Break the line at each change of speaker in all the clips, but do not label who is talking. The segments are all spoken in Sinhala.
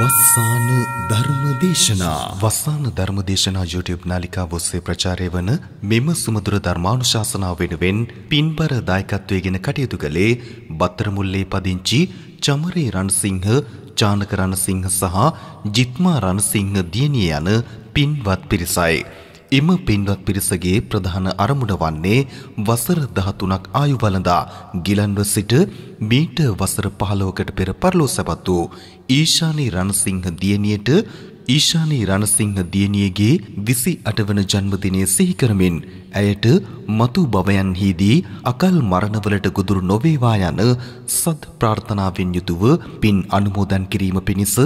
වස්සාන ධර්මදේශනා වස්සාන ධර්මදේශනා YouTube නාලිකාව ඔස්සේ ප්‍රචාරය වන මෙම සුමధుර ධර්මානුශාසනාව වෙනුවෙන් පින්බර දායකත්වයේගෙන කටයුතු කළේ බත්තරමුල්ලේ පදිංචි චමරේ රණසිංහ, චානක රණසිංහ සහ ජිත්මා රණසිංහ දියණිය යන පින්වත් පිරිසයි. එම පින්වත් පිරිසගේ ප්‍රධාන අරමුණ වන්නේ වසර 13ක් ආයු වළඳා ගිලන්ව සිට මීට වසර 15කට පෙර පරලෝසපත් වූ ඊශානි රණසිංහ දියණියට ඊශානී රණසිංහ දියණියගේ 28 වන ජන්මදිනය සිහි කරමින් ඇයට මතු භවයන්හිදී අකල් මරණවලට ගොදුරු නොවේවා යන සත් ප්‍රාර්ථනාවෙන් යුතුව පින් අනුමෝදන් කිරීම පිණිස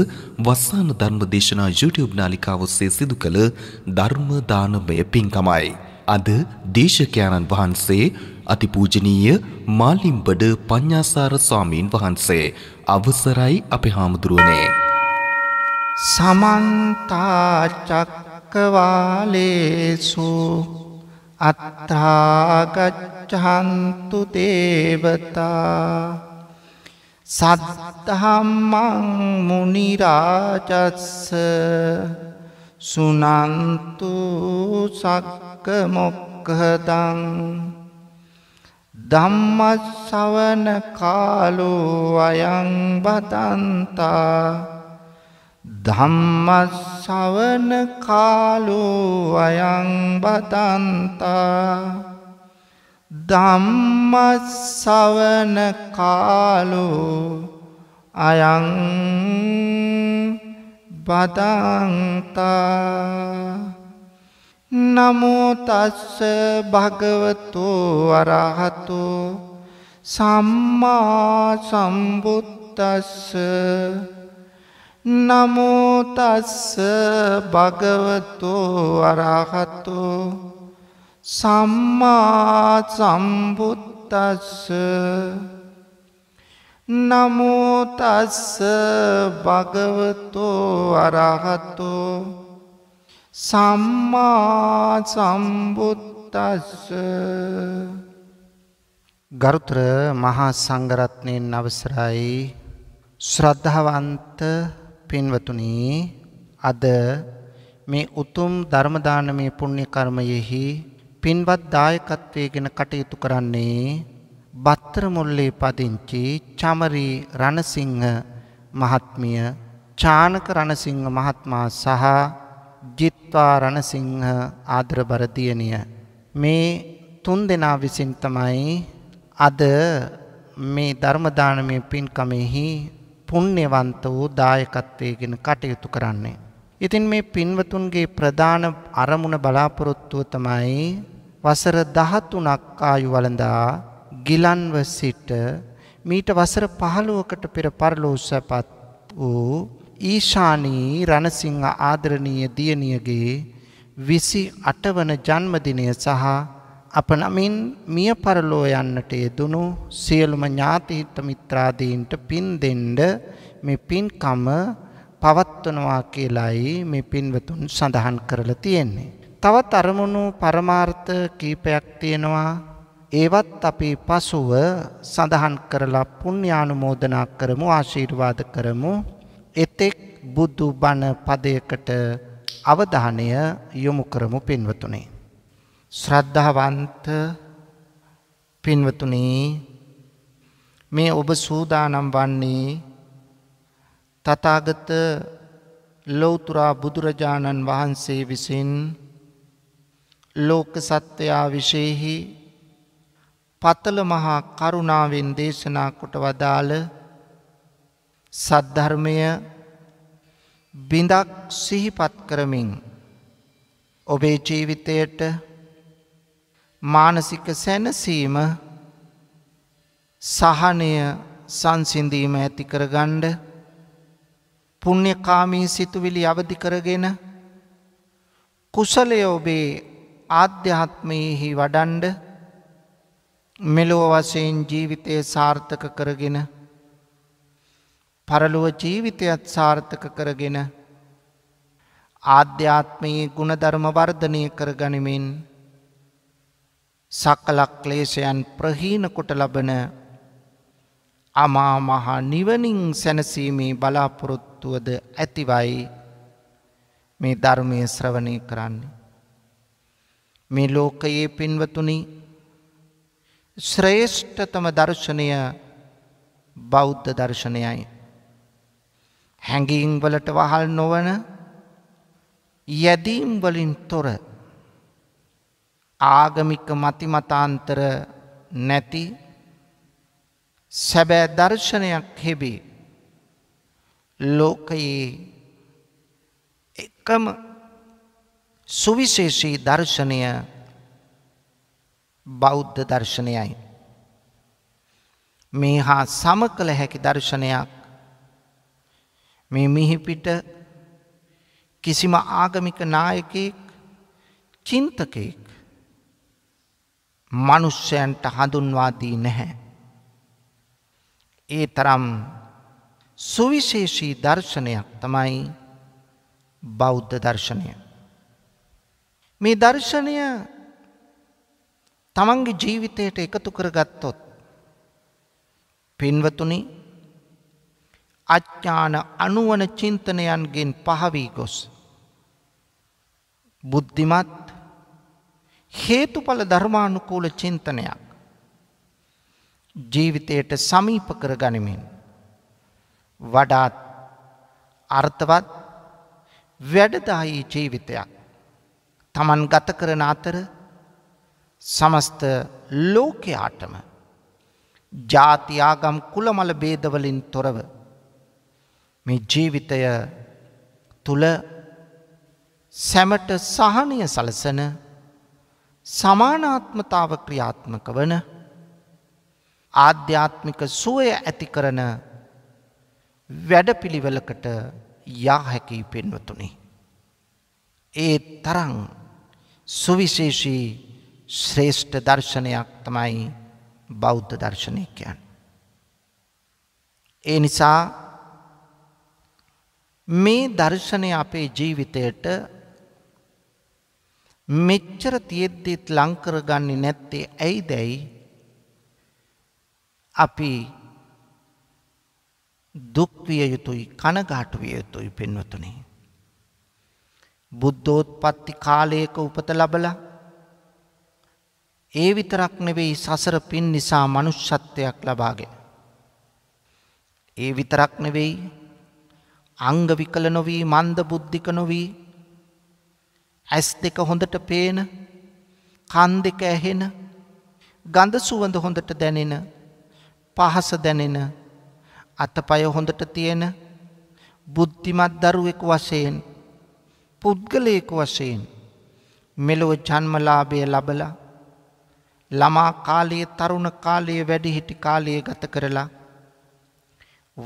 වස්සාන ධර්මදේශනා YouTube නාලිකාව ඔස්සේ සිදු කළ ධර්ම දානමය පින්කමයි. අද දේශකයන්න් වහන්සේ අතිපූජනීය මාලිම්බඩ පඤ්ඤාසාර ස්වාමීන් වහන්සේ අවසරයි අපේ හාමුදුරුවනේ
සමන්තාචක්කවාලේසු අත්තාගච්චහන්තු දේවතා සත්තහම්මං මුනිරාජස්ස සුනන්තු සක්ක මොක්කදං ධම්මත් සවන කාලෝ අයං බතන්තා ධම්මස්සවන කාලෝ අයං බතන්තා ධම්මස්සවන කාලෝ අයං බතන්තා නමුතස්ස භගවතු වරහතු සම්මා සම්බුත්තස්ස නමෝතස්ස භගවතෝ අරහතෝ සම්මා සම්බුත්තස්ස නමෝතස්ස භගවතෝ අරහතෝ සම්මා සම්බුත්තස්ස ගරුත්‍ර මහා සංගරත්නයෙන් අවසරයි ශ්‍රද්ධාවන්ත පින්වතුනි අද මේ උතුම් ධර්ම දානමේ පුණ්‍ය කර්මයෙහි පින්වත් දායකත්වයේගෙන කටයුතු කරන්නේ බත්තර මුල්ලේ පදිංචි චමරි රණසිංහ මහත්මිය චානක රණසිංහ මහත්මයා සහ ජිත්වා රණසිංහ ආදරබර දියණිය මේ තුන් දෙනා විසින් තමයි අද මේ ධර්ම දානමේ පින්කමෙහි පුණ්‍යවන්ත වූ දායකත්වයේගෙන කටයුතු කරන්නේ. ඉතින් මේ පින්වතුන්ගේ ප්‍රධාන අරමුණ බලාපොරොත්තුව තමයි වසර 13ක් ආයු වළඳා ගිලන්ව සිට මීට වසර 15කට පෙර පරලෝ සැපත් වූ ඊශානී රණසිංහ ආදරණීය දියණියගේ 28 වන ජන්මදිනය සහ අප නමින් මිය පරලෝ යන්නට යෙදුණු සියලුම ඥාතිහිත මිත්‍රාදීන්ට පින් දෙන්න මේ පින්කම පවත්වනවා කියලයි මේ පින්වතුන් සඳහන් කරලා තියෙන්නේ. තවත් අරමුණු පරමාර්ථ කීපයක් තියෙනවා. ඒවත් අපි පසුව සඳහන් කරලා පුණ්‍යානුමෝදනා කරමු ආශිර්වාද කරමු. එතෙක් බුදු බණ පදයකට අවධානය යොමු කරමු පින්වතුනේ. ශ්‍රද්ධාවන්ත පින්වතුනේ මේ ඔබ සූදානම් වන්නේ තථාගත ලෞතුරා බුදුරජාණන් වහන්සේ විසින් ලෝක සත්වයා විශේෂෙහි පතල මහා කරුණාවෙන් දේශනා කොට වදාළ සද්ධර්මය බිඳක් සිහිපත් කරමින් ඔබේ ජීවිතයට මානසික සැනසීම සහනය සංසිඳීම ඇති කරගණ්ඩ පුුණ්‍යකාමී සිතුවිලි අවධි කරගෙන කුසලය ඔබේ ආධ්‍යාත්මයෙහි වඩන්ඩ මෙලොව වසයෙන් ජීවිතය සාර්ථක කරගෙන පරලුව ජීවිතයත් සාර්ථක කරගෙන ආධ්‍යාත්මයේ ගුණධර්ම වර්ධනය කරගනිමින් සකල ක්ලේශයන් ප්‍රහීන කොට ලබන අමා මහ නිවනින් සැනසීමේ බලාපොරොත්තුවද ඇතිවයි මේ ධර්මයේ ශ්‍රවණය කරන්නේ මේ ලෝකයේ පින්වතුනි ශ්‍රේෂ්ඨතම දර්ශනය බෞද්ධ දර්ශනයයි. හැඟීම් වලට වහල් නොවන යැදීම් වලින් තොර ආගමික මතිමතාන්තර නැති සැබෑ දර්ශනයක් හෙබේ ලෝකයේ එකම සුවිශේෂී දර්ශනය බෞද්ධ දර්ශනයයි. මේ හා සම කළ හැකි දර්ශනයක් මේ මිහිපිට කිසිම ආගමික නායකෙක් චින්තකෙක් මනුෂ්‍යයන්ට හඳුන්වා දී නැහැ. ඒ තරම් සුවිශේෂී දර්ශනයක් තමයි බෞද්ධ දර්ශනය. මේ දර්ශනය තමන්ගේ ජීවිතයට එකතු කරගත්තොත් පින්වතුනි අච්ඥාන අනුවන චින්තනයන්ගෙන් පහවී ගොස් බුද්ධිමත් හේතුඵල ධර්මානුකූල චින්තනයක් ජීවිතයට සමීප කර ගනිමින් වඩාත් අර්ථවත් වැඩදායි ජීවිතයක් තමන් ගත කරන අතර සමස්ත ලෝකයාටම ජාතියාගම් කුලමල බේදවලින් තොරව මේ ජීවිතය තුළ සැමට සහනය සලසන සමානාත්මතාව ක්‍රියාත්මක වන ආධ්‍යාත්මික සුවය ඇති කරන වැඩපිළිවෙලකට යා හැකි පෙන්වතුනි. ඒ තරං සුවිශේෂී ශ්‍රේෂ්ඨ දර්ශනයක් තමයි බෞද්ධ දර්ශනයකයන්. ඒ නිසා මේ දර්ශනය අපේ ජීවිතයට මෙච්චර තියෙද්දෙත් ලංකරගන්නේ නැත්තේ ඇයි දැයි අපි දුක්විය යුතුයි කනගාටුවිය යුතුයි පෙන්වතුනේ. බුද්ධෝත්පත්ති කාලයක උපත ලබල ඒ විතරක් නෙවෙයි සසර පින් නිසා මනුෂ්‍යත්වයක් ලබාගෙන. ඒ විතරක් නෙවෙයි අංගවිකල නොවී මන්ද බුද්ධික නොවී ඇස් දෙක හොඳට පේන කන් දෙක ඇහෙන ගඳ සුවඳ හොඳට දැනෙන පහස දැනෙන අතපය හොඳට තියෙන බුද්ධිමත් දරුවෙක් වශයෙන් පුද්ගලයෙකු වශයෙන් මෙලොව ජන්මලාභය ලබලා ළමා කාලයේ තරුණ කාලයේ වැඩිහිටි කාලයේ ගත කරලා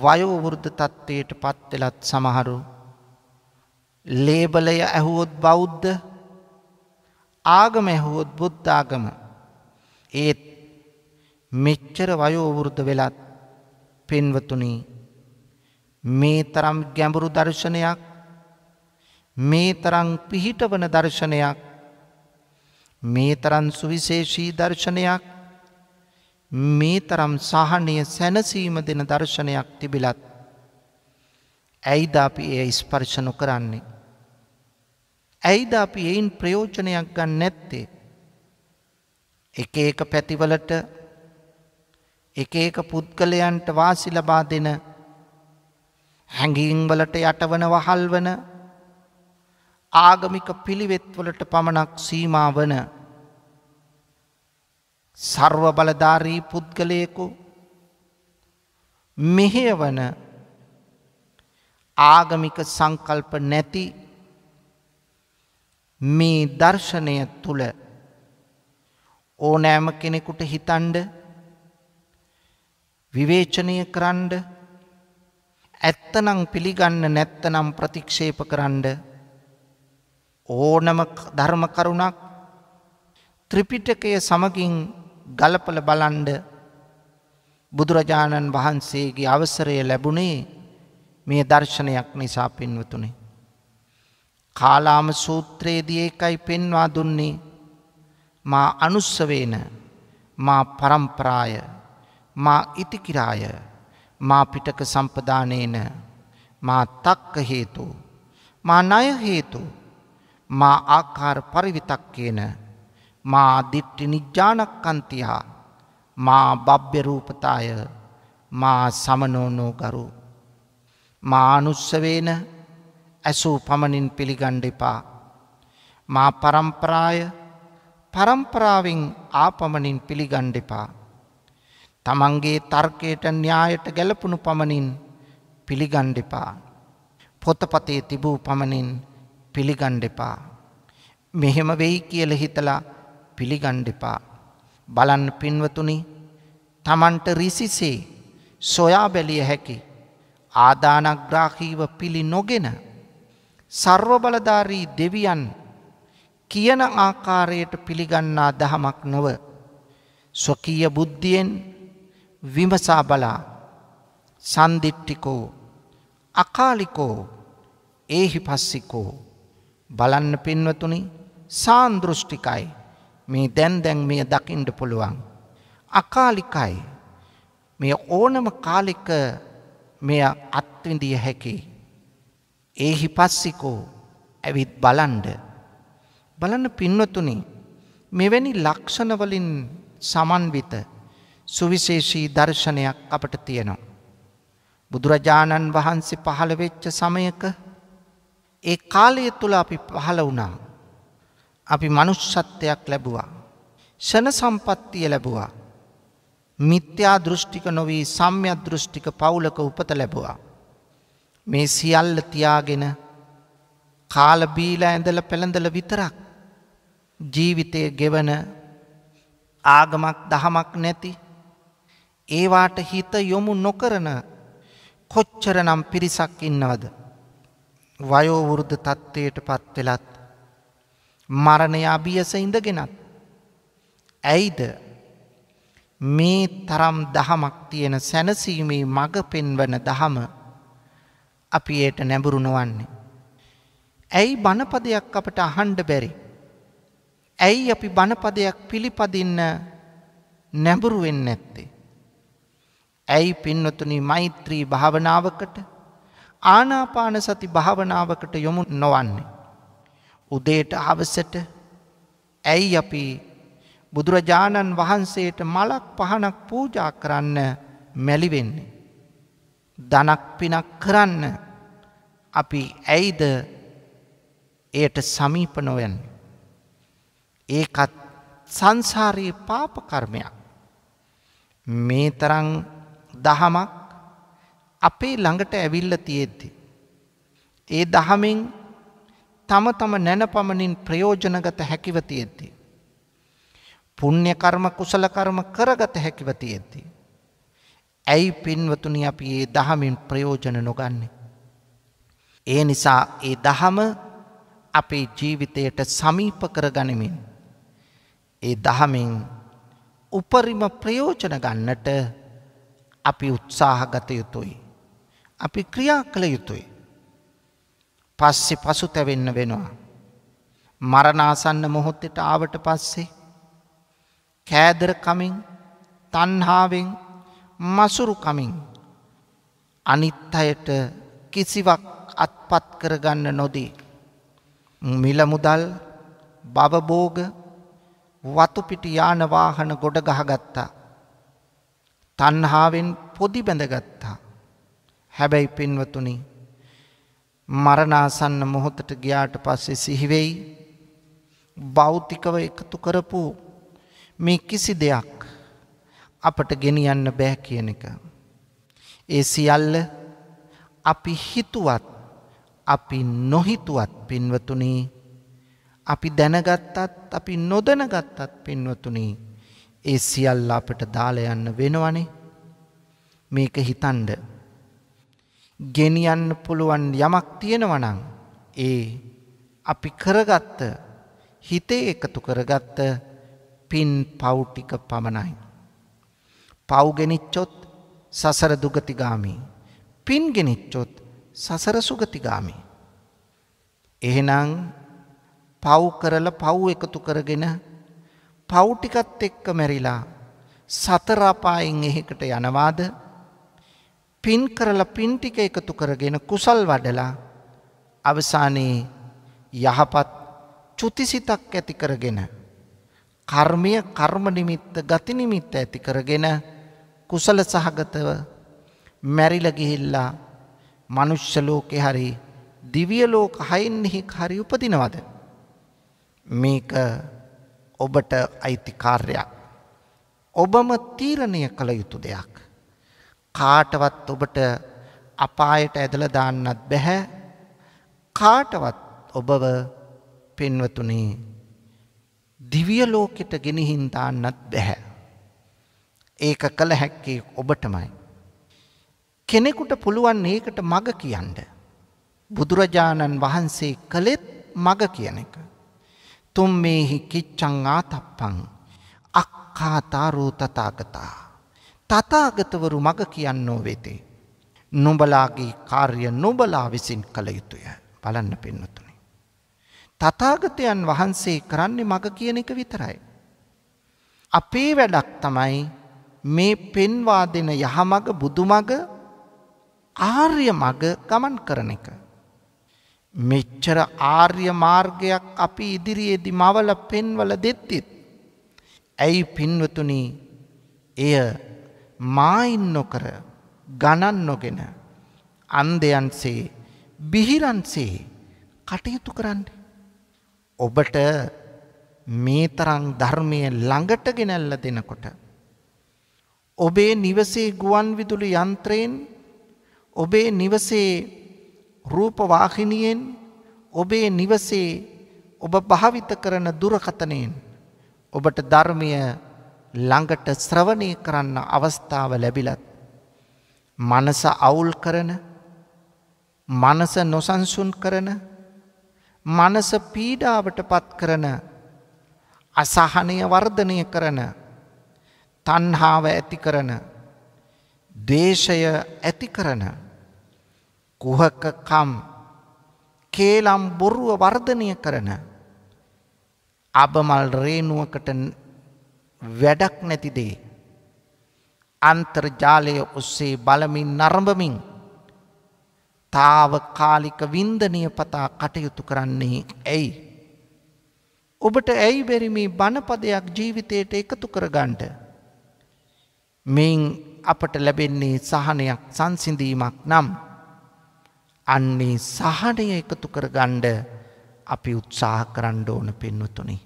වයෝවෘද්ධ තත්ත්වයට පත්වෙලත් සමහරු ලේබලය ඇහුවොත් බෞද්ධ ආගම ඇහුවොත් බුද්ධාගම ඒත් මෙච්චර වයෝවෘද්ධ වෙලත් පෙන්වතුනි මේ තරම් ගැඹුරු දර්ශනයක් මේ තරම් පිහිටවන දර්ශනයක් මේ තරම් සුවිශේෂී දර්ශනයක් මේ තරම් සහනය සැනසීම දෙන දර්ශනයක් තිබිලත් ඇයිද අපි එය ස්පර්ශ නොකරන්නේ ඇයිද අපි එයින් ප්‍රයෝජනයක් ගන්න නැත්තේ. එක ඒක පැතිවලට එක ඒක පුද්ගලයන්ට වාසි ලබා දෙන හැඟීම්වලට යටවන වහල්වන ආගමික පිළිවෙත්වලට පමණක් සීමා වන සර්ව බලධාරී පුද්ගලයෙකු මෙහෙයවන ආගමික සංකල්ප නැති මේ දර්ශනය තුළ ඕනෑම කෙනෙකුට හිතන්ඩ විවේචනය කරන්ඩ ඇත්තනම් පිළිගන්න නැත්තනම් ප්‍රතික්ෂේප කරන්ඩ ඕනම ධර්ම කරුණක් ත්‍රිපිටකය සමගින් ගලපල බලන්ඩ බුදුරජාණන් වහන්සේගේ අවසරය ලැබුණේ මේ දර්ශනයක් නිසා පින්වතුනේ කාලාම සූත්‍රයේදී ඒකයි පෙන්වා දුන්නේ මා අනුස්සවේන මා පරම්පරාය මා ඉතිකිරාය මා පිටක සම්පදානේන මා තක්ක හේතු මා ණය හේතු මා ආකාර පරිවිතක්කේන මා දිට්ඨි නිජානක්කන්තියා මා බබ්බ්‍ය රූපතාය මා සමනෝනෝ ගරු මා අනුස්සවේන ඇසූ පමණින් පිළිගණ්ඩ එපා. මා පරම්පරාය පරම්පරාවෙන් ආපමණින් පිළිගණ්ඩ එපා. තමන්ගේ තර්කයට න්‍යායට ගැලපුණු පමණින් පිළිගණ්ඩ එපා. පොතපතේ තිබූ පමණින් පිළිගණ්ඩ එපා. මෙහෙම වෙයි කියල හිතලා පිළිගණ්ඩ එපා. බලන්න පින්වතුනි තමන්ට රිසිසේ සොයා බැලිය හැකි ආදානග්‍රාහීව පිළි නොගෙන සර්වබලධාරී දෙවියන් කියන ආකාරයට පිළිගන්නා දහමක් නොව ස්වකීය බුද්ධියෙන් විමසා බලා සන්දිට්ටිකෝ අකාලිකෝ ඒහි පස්සිකෝ බලන්න පින්වතුනි සාන්දෘෂ්ටිකයි මේ දැන් දැන් මේ දකිින්ට පුළුවන්. අකාලිකයි මේ ඕනම කාලික මෙය අත්විඳිය හැකි. ඒ හිපස්සිකෝ ඇවිත් බලන්ඩ. බලන්න පින්නතුනේ මෙවැනි ලක්ෂණවලින් සමන්විත සුවිශේෂී දර්ශනයක් අපට තියෙනවා. බුදුරජාණන් වහන්සේ පහළ වෙච්ච සමයක ඒ කාලය තුළ අපි පහළ වුණා. අපි මනුෂ්‍යත්වයක් ලැබුවා. ෂණ සම්පත්තිය ලැබුවා. මිත්‍යා දෘෂ්ටික නොවී සම්්‍ය දෘෂ්ටික පවුලක උපත ලැබුවා. මේ සියල්ල තියාගෙන කාලබීලා ඇඳල පැළඳල විතරක් ජීවිතය ගෙවන ආගමක් දහමක් නැති ඒවාට හිත යොමු නොකරන කොච්චර නම් පිරිසක් ඉන්නවද. වයෝවෘද්ධ තත්ත්වයට පත්වෙලත් මරණය අභියස ඉඳගෙනත්. ඇයිද මේ තරම් දහමක් තියෙන සැනසීමේ මඟ පෙන්වන දහම අපි ඒට නැඹුරු නොවන්නේ. ඇයි බණපදයක් අපට අහන්ඩ බැරි. ඇයි අපි බණපදයක් පිළිපදින්න නැඹුරු වෙන්න ඇත්තේ. ඇයි පින්නතුනි මෛත්‍රී භාවනාවකට ආනාපාන සති භාවනාවකට යොමු නොවන්නේ. උදේට අවසට ඇයි අපි බුදුරජාණන් වහන්සේට මලක් පහනක් පූජා කරන්න මැලිවෙන්නේ. දනක් පිනක් කරන්න අපි ඇයිද එයට සමීප නොවන්. ඒකත් සංසාරයේ පාපකර්මයක්. මේ තරං දහමක් අපේ ළඟට ඇවිල්ල තියෙද්දි. ඒ දහමෙන් තම තම නැනපමණින් ප්‍රයෝජනගත හැකිව තියෙද්දි. පුුණ්්‍ය කර්ම කුසල කර්ම කරගත හැකිව තියෙද්දි. ඇයි පින්වතුනි අපි ඒ දහමින් ප්‍රයෝජන නොගන්නේ. ඒ නිසා ඒ දහම අපේ ජීවිතයට සමීප කරගනිමින් ඒ දහමින් උපරිම ප්‍රයෝජන ගන්නට අපි උත්සාහගත යුතුයි. අපි ක්‍රියා කළ යුතුයි. පස්සෙ පසුතැවෙන්න වෙනවා. මරණාසන්න මොහොත්තට ආවට පස්සේ කෑදරකමින් තන්හාාවෙන් මසුරුකමින් අනිත් අයට කිසිවක් අත්පත් කරගන්න නොදී. මිලමුදල් බවබෝග වතුපිටි යානවාහන ගොඩ ගහගත්තා. තන්හාාවෙන් පොදි බැඳගත්තා. හැබැයි පින්වතුනි මරණාසන්න මොහොතට ගියාට පස්සේ සිහිවෙයි බෞතිකව එකතු කරපු මේ කිසි දෙයක් අපට ගෙනියන්න බෑ කියන එක. ඒ සියල්ල අපි හිතුවත් අපි නොහිතුවත් පින්වතුනි අපි දැනගත්තත් අපි නොදැනගත්තත් පින්වතුනි ඒ සියල්ල අපට දාලා යන්න වෙනවනේ මේක හිතන්ඩ ගෙනියන්න පුළුවන් යමක් තියෙනවනම් ඒ අපි කරගත්ත හිතේ එකතු කරගත්ත පින් පෞටික පමණයි පව්ගෙනිච්චොත් සසර දුගතිගාමී පින්ගෙනිච්චොත් සසර සුගතිගාමි. එහෙනම් පව් කරල පව් එකතු කරගෙන පව්ටිකත් එක්ක මැරිලා සතරාපායෙන් එහෙකට යනවාද පින් කරල පින්ටික එකතු කරගෙන කුසල් වඩලා අවසානයේ යහපත් චුතිසිතක් ඇති කරගෙන කර්මය කර්මනිමිත්ත ගතිනිමිත්ත ඇති කරගෙන කුසල සහගතව මැරිල ගිහිල්ලා මනුෂ්‍ය ලෝකේ හරි දිව්‍ය ලෝක හයින්හි හරි උපදිනවද මේක ඔබට අයිති කාර්යයක් ඔබම තීරණය කළ යුතු දෙයක් කාටවත් ඔබට අපායට ඇදලා දාන්නත් බැහැ කාටවත් ඔබව පින්වතුනි දිව්‍ය ලෝකෙට ගෙනihin දාන්නත් බැහැ ඒක කළ හැක්කේ ඔබටමයි කෙනෙකුට පුළුවන් ඒකට මග කියන්න. බුදුරජාණන් වහන්සේ කළෙත් මග කියන එක. තුම් මේහි කිච්චං ආතප්පං අක්කාතාරූ තතාගතා. තතාගතවරු මග කියන්නෝ වෙතේ. නොබලාගේ කාර්ය නොබලා විසින් කළ යුතුය බලන්න පෙන්නතුනි. තතාගතයන් වහන්සේ කරන්නේ මග කියන එක විතරයි. අපේ වැඩක් තමයි මේ පෙන්වා දෙන යහමග බුදුමග ආර්ය මග ගමන් කරන එක. මෙච්චර ආර්ය මාර්ගයක් අපි ඉදිරියේදි මවල පෙන්වල දෙත්තිත්. ඇයි පින්වතුනි එය මායින් නොකර ගණන් නොගෙන අන්දයන්සේ බිහිරන්සේ කටයුතු කරන්න. ඔබට මේ තරං ධර්මය ළඟට ගෙනැල්ල දෙනකොට. ඔබේ නිවසේ ගුවන් විදුලි යන්ත්‍රයෙන් ඔබේ නිවසේ රූපවාහිනියෙන් ඔබේ නිවසේ ඔබ භාවිත කරන දුරකතනයෙන් ඔබට ධර්මය ළඟට ශ්‍රවණය කරන්න අවස්ථාව ලැබිලත් මනස අවුල් කරන මනස නොසන්සුන් කරන මනස පීඩාවට පත් කරන අසහනය වර්ධනය කරන තන්හාාව ඇති කරන දේශය ඇති කරන කුහකකම් කේලම් බොරුව වර්ධනය කරන අබමල් රේනුවකට වැඩක් නැතිදේ. අන්තර්ජාලය ඔස්සේ බලමින් නරඹමින් තාවකාලික වින්දනය පතා කටයුතු කරන්නේ ඇයි. ඔබට ඇයි බැරිමි බණපදයක් ජීවිතයට එකතු කරගන්ට. මෙයින් අපට ලැබෙන්නේ සහනයක් සංසිඳීමක් නම්. අන්නේ සහනය එකතු කරගණ්ඩ අපි උත්සාහ කරන්න ඕන පෙන්වතුනි.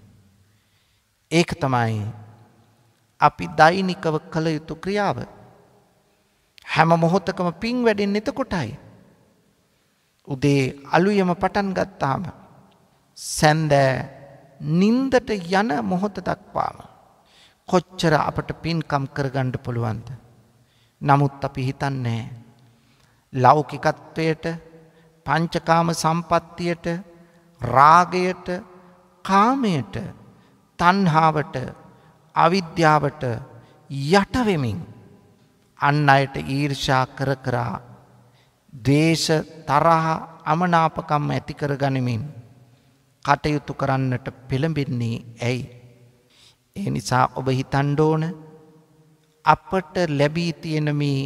ඒක තමයි අපි දෛනිකව කළ යුතු ක්‍රියාව. හැම මොහොතකම පින් වැඩෙන් එතකොටයි. උදේ අලුයම පටන් ගත්තාම සැන්දෑ නින්දට යන මොහොත දක්වාම. කොච්චර අපට පින්කම් කරගණ්ඩ පුළුවන්ද. නමුත් අපි හිතන්නේ. ලෞකිකත්වයට පංචකාම සම්පත්තියට රාගයට කාමයට තන්හාාවට අවිද්‍යාවට යටවෙමින් අන්න අයට ඊර්ෂා කර කරා දේශ තරහ අමනාපකම් ඇතිකර ගනිමින් කටයුතු කරන්නට පෙළඹෙන්නේ ඇයි. ඒ නිසා ඔබ හිතන්ඩෝන අපට ලැබී තියෙනමී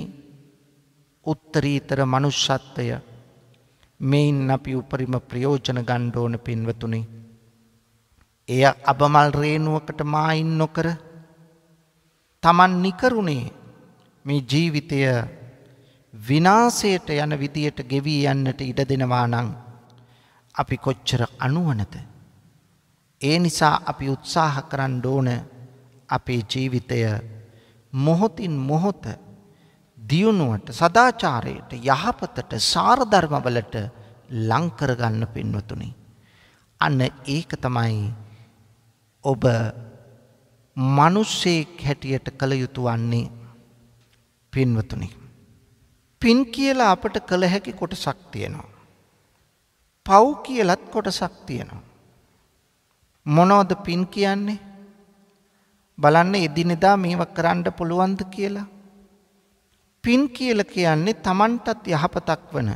උත්තරීතර මනුෂ්‍යත්වය මෙයින් අපි උපරිම ප්‍රයෝජන ගණ්ඩෝන පින්වතුනි. එය අබමල් රේනුවකට මායින් නොකර තමන් නිකරුණේ මේ ජීවිතය විනාසයට යන විදියට ගෙවී යන්නට ඉඩ දෙනවා නං අපි කොච්චර අනුවනත. ඒ නිසා අපි උත්සාහ කරන්න ඕන අපේ ජීවිතය මොහොතින් මොහොත දියුණුවට සදාචාරයට යහපතට සාරධර්මවලට ලංකරගන්න පින්වතුනි. අන්න ඒක තමයි ඔබ මනුස්සෙක් හැටියට කළ යුතු වන්නේ පින්වතුනි. පින් කියලා අපට කළ හැකි කොටසක් තියෙනවා. පව් කියලත් කොටසක් තියෙනවා. මොනවද පින් කියන්නේ? බලන්න එදිනෙදා මේව කරන්න පුළුවන්ද කියලා. පින් කියල කියන්නේ තමන්ටත් යහපතක් වන.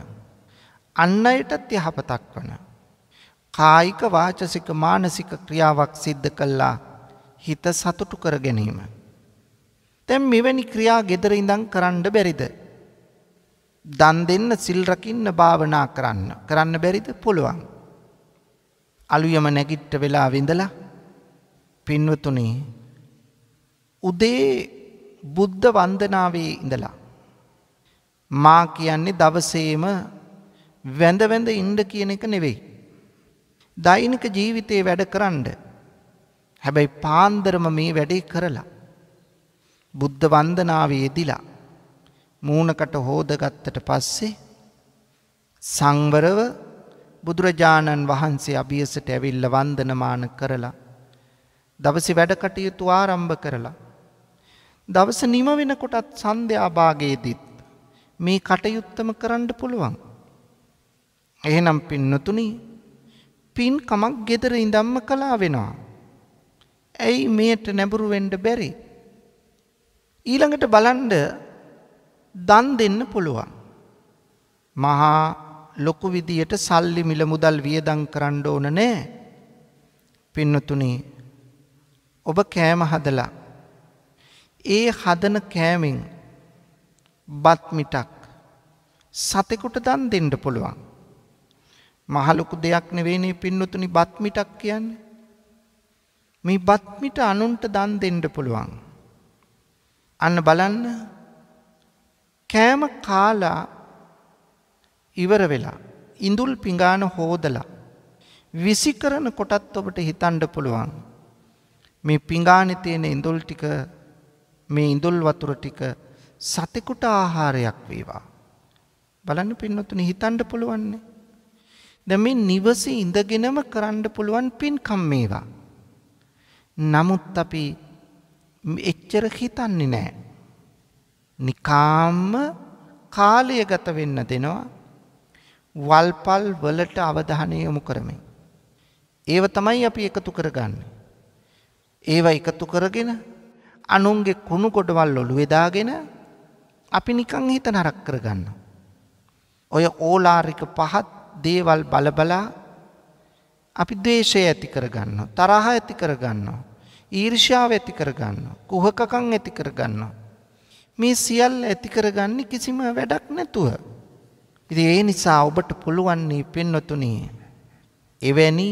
අන්න අයටත් යහපතක් වන. කායික වාචසික මානසික ක්‍රියාවක් සිද්ධ කල්ලා හිත සතුටු කර ගැනීම. තැම් මෙවැනි ක්‍රියා ගෙදර ඉඳං කරන්න බැරිද. දන් දෙන්න සිල්රකින්න භාවනා කරන්න කරන්න බැරිද පුළුවන්. අලුයම නැගිට්ට වෙලා විඳලා පින්වතුනේ උදේ බුද්ධ වන්දනාවේ ඉඳලා. මා කියන්නේ දවසේම වැඳ වැඳ ඉන්න කියන එක නෙවෙයි. දෛනික ජීවිතේ වැඩ කරන්න. හැබැයි පාන්දරම මේ වැඩේ කරලා. බුද්ධ වන්දනාවේ යෙදිලා මූණකට හෝදගත්තට පස්සේ සංවරව බුදුරජාණන් වහන්සේ අභියසට ඇවිල්ල වන්දනමාන කරලා දවසේ වැඩ කටයුතු ආරම්භ කරලා දවස නිම වෙනකොටත් සන්ධ්‍යාභාගයේදීත් මේ කටයුත්තම කරන්න පුළුවන්. එහෙනම් පින්නතුනි පින්කමක් ගෙදර ඉඳම්ම කලා වෙනවා. ඇයි මෙයට නැඹුරු වෙන්න බැරි? ඊළඟට බලන්න දන් දෙන්න පුළුවන්. මහා ලොකු විදියට සල්ලි මිල මුදල් වියදම් කරන්න ඕන නෑ. පින්නතුනි ඔබ කෑම හදලා ඒ හදන කෑමෙන් බත්මිටක් සතෙකුට දන් දෙන්න පුළුවන්. මහලොකු දෙයක් නෙවෙනේ පින්නතුනි බත්මිටක් කියන්න. මේ බත්මිට අනුන්ට දන් දෙන්න පුළුවන්. අන්න බලන්න කෑම කාලා ඉවර වෙලා ඉඳුල් පිඟාන හෝදලා විසි කරන කොටත් ඔබට හිතන්ඩ පුළුවන්. මේ පිඟානෙ තියෙන ඉඳුල් ටික මේ ඉඳුල් වතුර ටික සතෙකුට ආහාරයක් වේවා. බලන්න පින්නොතුනි හිතන්න පුළුවන්නේ. දැන් මේ නිවසේ ඉඳගෙනම කරන්න පුළුවන් පින්කම් මේවා. නමුත් අපි එච්චර හිතන්නේ නැහැ. නිකාම්ම කාලය ගත වෙන්න දෙනවා. වල්පල් වලට අවධානය යොමු කරමින්. ඒව තමයි අපි එකතු කරගන්නේ. ඒව එකතු කරගෙන අනුන්ගේ කුණු කොටවල් ඔළුවේ දාගෙන අපි නිකං හිත නරක් කරගන්න. ඔය ඕලාරික පහත් දේවල් බලබලා අපි දේශය ඇති කරගන්න. තරහ ඇති කරගන්න. ඊර්ෂාව ඇති කරගන්න. කුහකකං ඇති කරගන්න. මේ සියල් ඇති කරගන්නේ කිසිම වැඩක් නැතුව. ඉති ඒ නිසා ඔබට පුළුවන්නේ පෙන්නතුනේ. එවැනි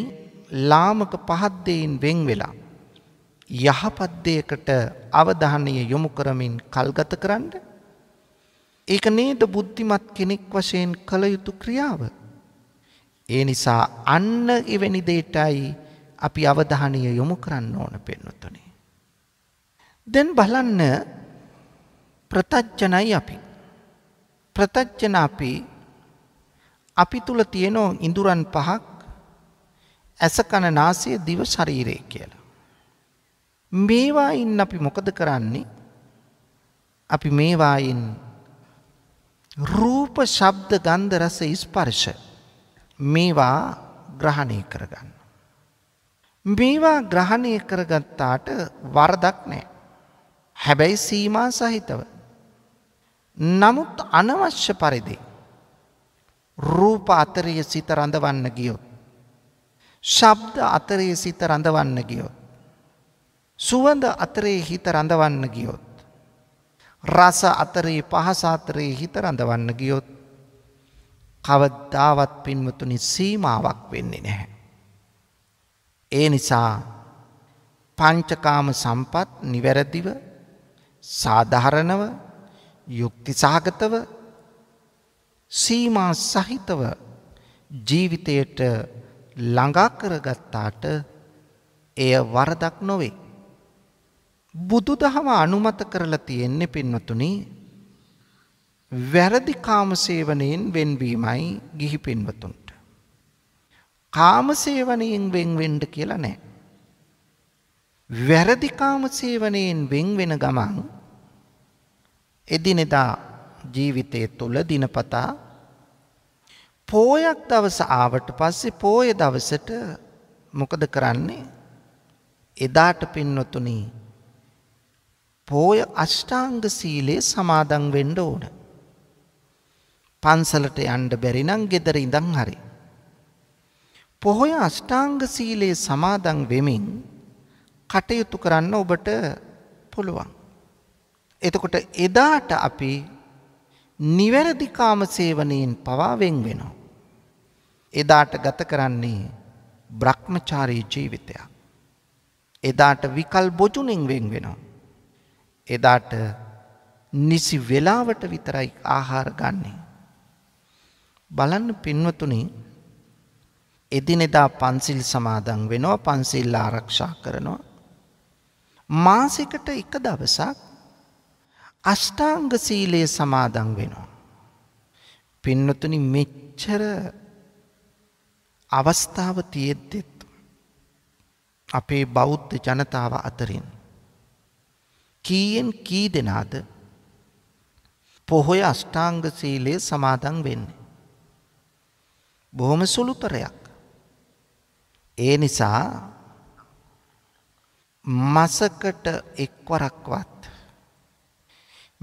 ලාමක පහත්දයෙන් වෙන් වෙලා. යහපත්දයකට අවධානය යොමු කරමින් කල්ගත කරන්න ඒක නේද බුද්ධිමත් කෙනෙක් වශයෙන් කළ යුතු ක්‍රියාව. ඒ නිසා අන්න එවැනි දේටයි අපි අවධානය යොමු කරන්න ඕන පෙන්වතුනේ. දැන් බලන්න ප්‍රතච්චනයි අපි. ප්‍රතච්චන අපි අපි තුල තියෙනෝ ඉඳුරන් පහක් ඇස කන නාසය දිව ශරීරය කියලා. මේවායින් අපි මොකද කරන්නේ? අපි මේවායින් රූප ශබ්ද ගන්ධ රස ස්පර්ශ මේවා ග්‍රහණය කරගන්න. මේවා ග්‍රහණය කරගත්තාට වරදක් නෑ. හැබැයි සීමා සහිතව. නමුත් අනවශ්‍ය පරිදි. රූප අතරය සිත රඳවන්න ගියොත්. ශබ්ද අතරයේ සිත රඳවන්න ගියොත්. සුවඳ අතරේ හිත රඳවන්න ගියොත්. රස අතරේ පහස අතරේ හිත රඳවන්න ගියොත් කවදාවත් පින්වතුනි සීමාවක් වෙන්නේ නැහැ. ඒ නිසා පංචකාම සම්පත් නිවැරදිව සාධාරණව යුක්තිසාගතව සීමා සහිතව ජීවිතයට ළඟා කරගත්තාට එය වරදක් නොවේ. බුදු දහම අනුමත කරලා තියෙන්නේ පින්නතුනි වැරදි කාමසේවනයෙන් වෙන්වීමයි ගිහි පින්වතුන්ට. කාමසේවනයෙන් වෙන් වෙන්න කියලා නෑ. වැරදි කාමසේවනයෙන් වෙන් වෙන ගමන් එදිනෙදා ජීවිතය තුළ දිනපතා පෝයක් දවස ආවට පස්සේ පෝය දවසට මොකද කරන්නේ එදාට පින්නතුනී පෝය අෂ්ටාංග සීලේ සමාදන් වෙන්න ඕන. පන්සලට යන්න බැරි නම් ගෙදර ඉඳන් හරි. පොහොය අෂ්ටාංග සීලේ සමාදන් වෙමින් කටයුතු කරන්න ඔබට පුළුවන්. එතකොට එදාට අපි නිවැරදි කාම සේවනයෙන් පවා වෙන් වෙනවා. එදාට ගත කරන්නේ බ්‍රහ්මචාරී ජීවිතයක්. එදාට විකල් බොජුනෙන් වෙන් වෙනවා. එදාට නිසි වෙලාවට විතරයි ආහාර ගන්නේ. බලන්න පින්වතුනි එදිනෙදා පන්සිල් සමාදන් වෙනවා පන්සිල් ආරක්ෂා කරනවා. මාසිකට එක දවසක් අෂ්ටාංග සීලයේ සමාදන් වෙනවා. පින්නතුනි මෙච්චර අවස්ථාව තියෙද්දෙත් අපේ බෞද්ධ ජනතාව අතරින් කීයෙන් කී දෙනාද පොහොය අෂ්ටාංග සීලයේ සමාදන් වෙන්නේ. බොහොම සුළුතරයක්. ඒ නිසා මසකට එක්වරක්වත්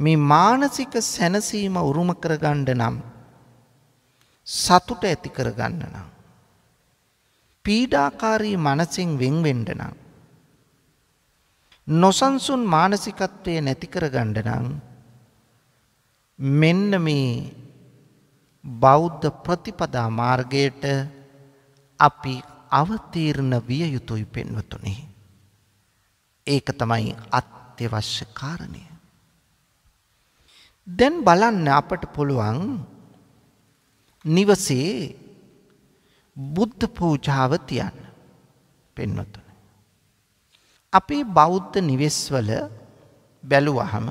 මේ මානසික සැනසීම උරුම කරගන්න නම් සතුට ඇති කරගන්න නම් පීඩාකාරී මනසින් වෙන් වෙන්න නම් නොසන්සුන් මානසිකත්වය නැති කරගන්න නම් මෙන්න මේ බෞද්ධ ප්‍රතිපදා මාර්ගයට අපි අවතීර්ණ විය යුතුයි පෙන්වතුනි. ඒක තමයි අත්‍යවශ්‍ය කාරණය. දැන් බලන්න අපට පුළුවන් නිවසේ බුද්ධ පූජාව තියන්න පෙන්වතු. අපේ බෞද්ධ නිවෙස්වල බැලුවහම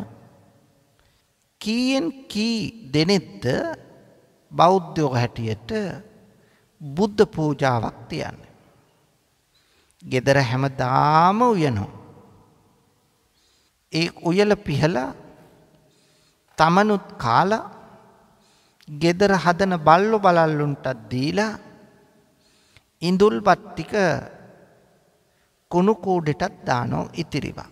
කීයෙන් කී දෙනෙත්ද බෞද්ධයෝ හැටියට බුද්ධ පූජාවක් තියන්න. ගෙදර හැමදාම උයනෝ. ඒ උයල පිහල තමනුත් කාල ගෙදර හදන බල්ලො බලල්ලුන්ටත් දීලා ඉඳුල් බත්තික කුණු කූඩටත් දානෝ ඉතිරිවා.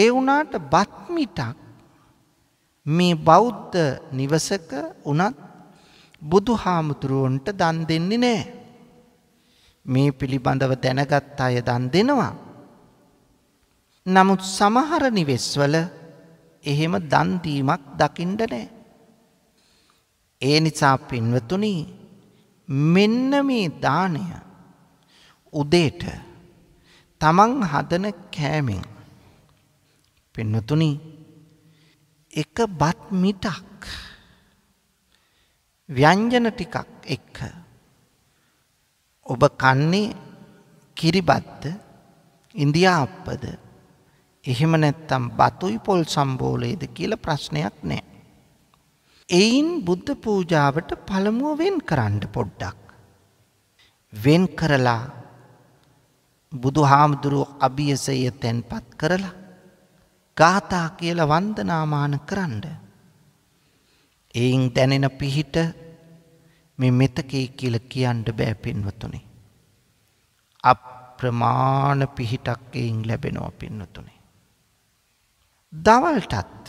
ඒ වුණාට බත් මිටක් මේ බෞද්ධ නිවසක වුණත් බුදුහාමුදුරුවන්ට දන් දෙන්නේ නෑ. මේ පිළිබඳව දැනගත් අය දන් දෙනවා. නමුත් සමහර නිවෙස්වල එහෙම දන්දීමක් දකිින්ඩ නෑ. ඒ නිසා පින්වතුනී මෙන්න මේ දානය උදේට තමන් හදන කෑමෙන් පෙන්නතුනි එක බත් මිටක් ව්‍යංජන ටිකක් එක්ක ඔබ කන්නේ කිරිබත්ද ඉන්දියාප්පද එහෙම නැත්තම් බතුයි පොල් සම්බෝලයේද කියලා ප්‍රශ්නයක් නෑ. එයින් බුද්ධ පූජාවට පළමුුව වෙන් කරන්න පොඩ්ඩක්. වෙන් කරලා බුදු හාමුදුරුව අභියසය තැන්පත් කරලා ගාථා කියල වන්දනාමාන කරන්න. එයින් දැනෙන පිහිට මේ මෙතකේ කියල කියන්ට බෑ පින්වතුනේ. අප්‍රමාණ පිහිටක් එයින් ලැබෙනවා පින්නතුනේ. දවල්ටත්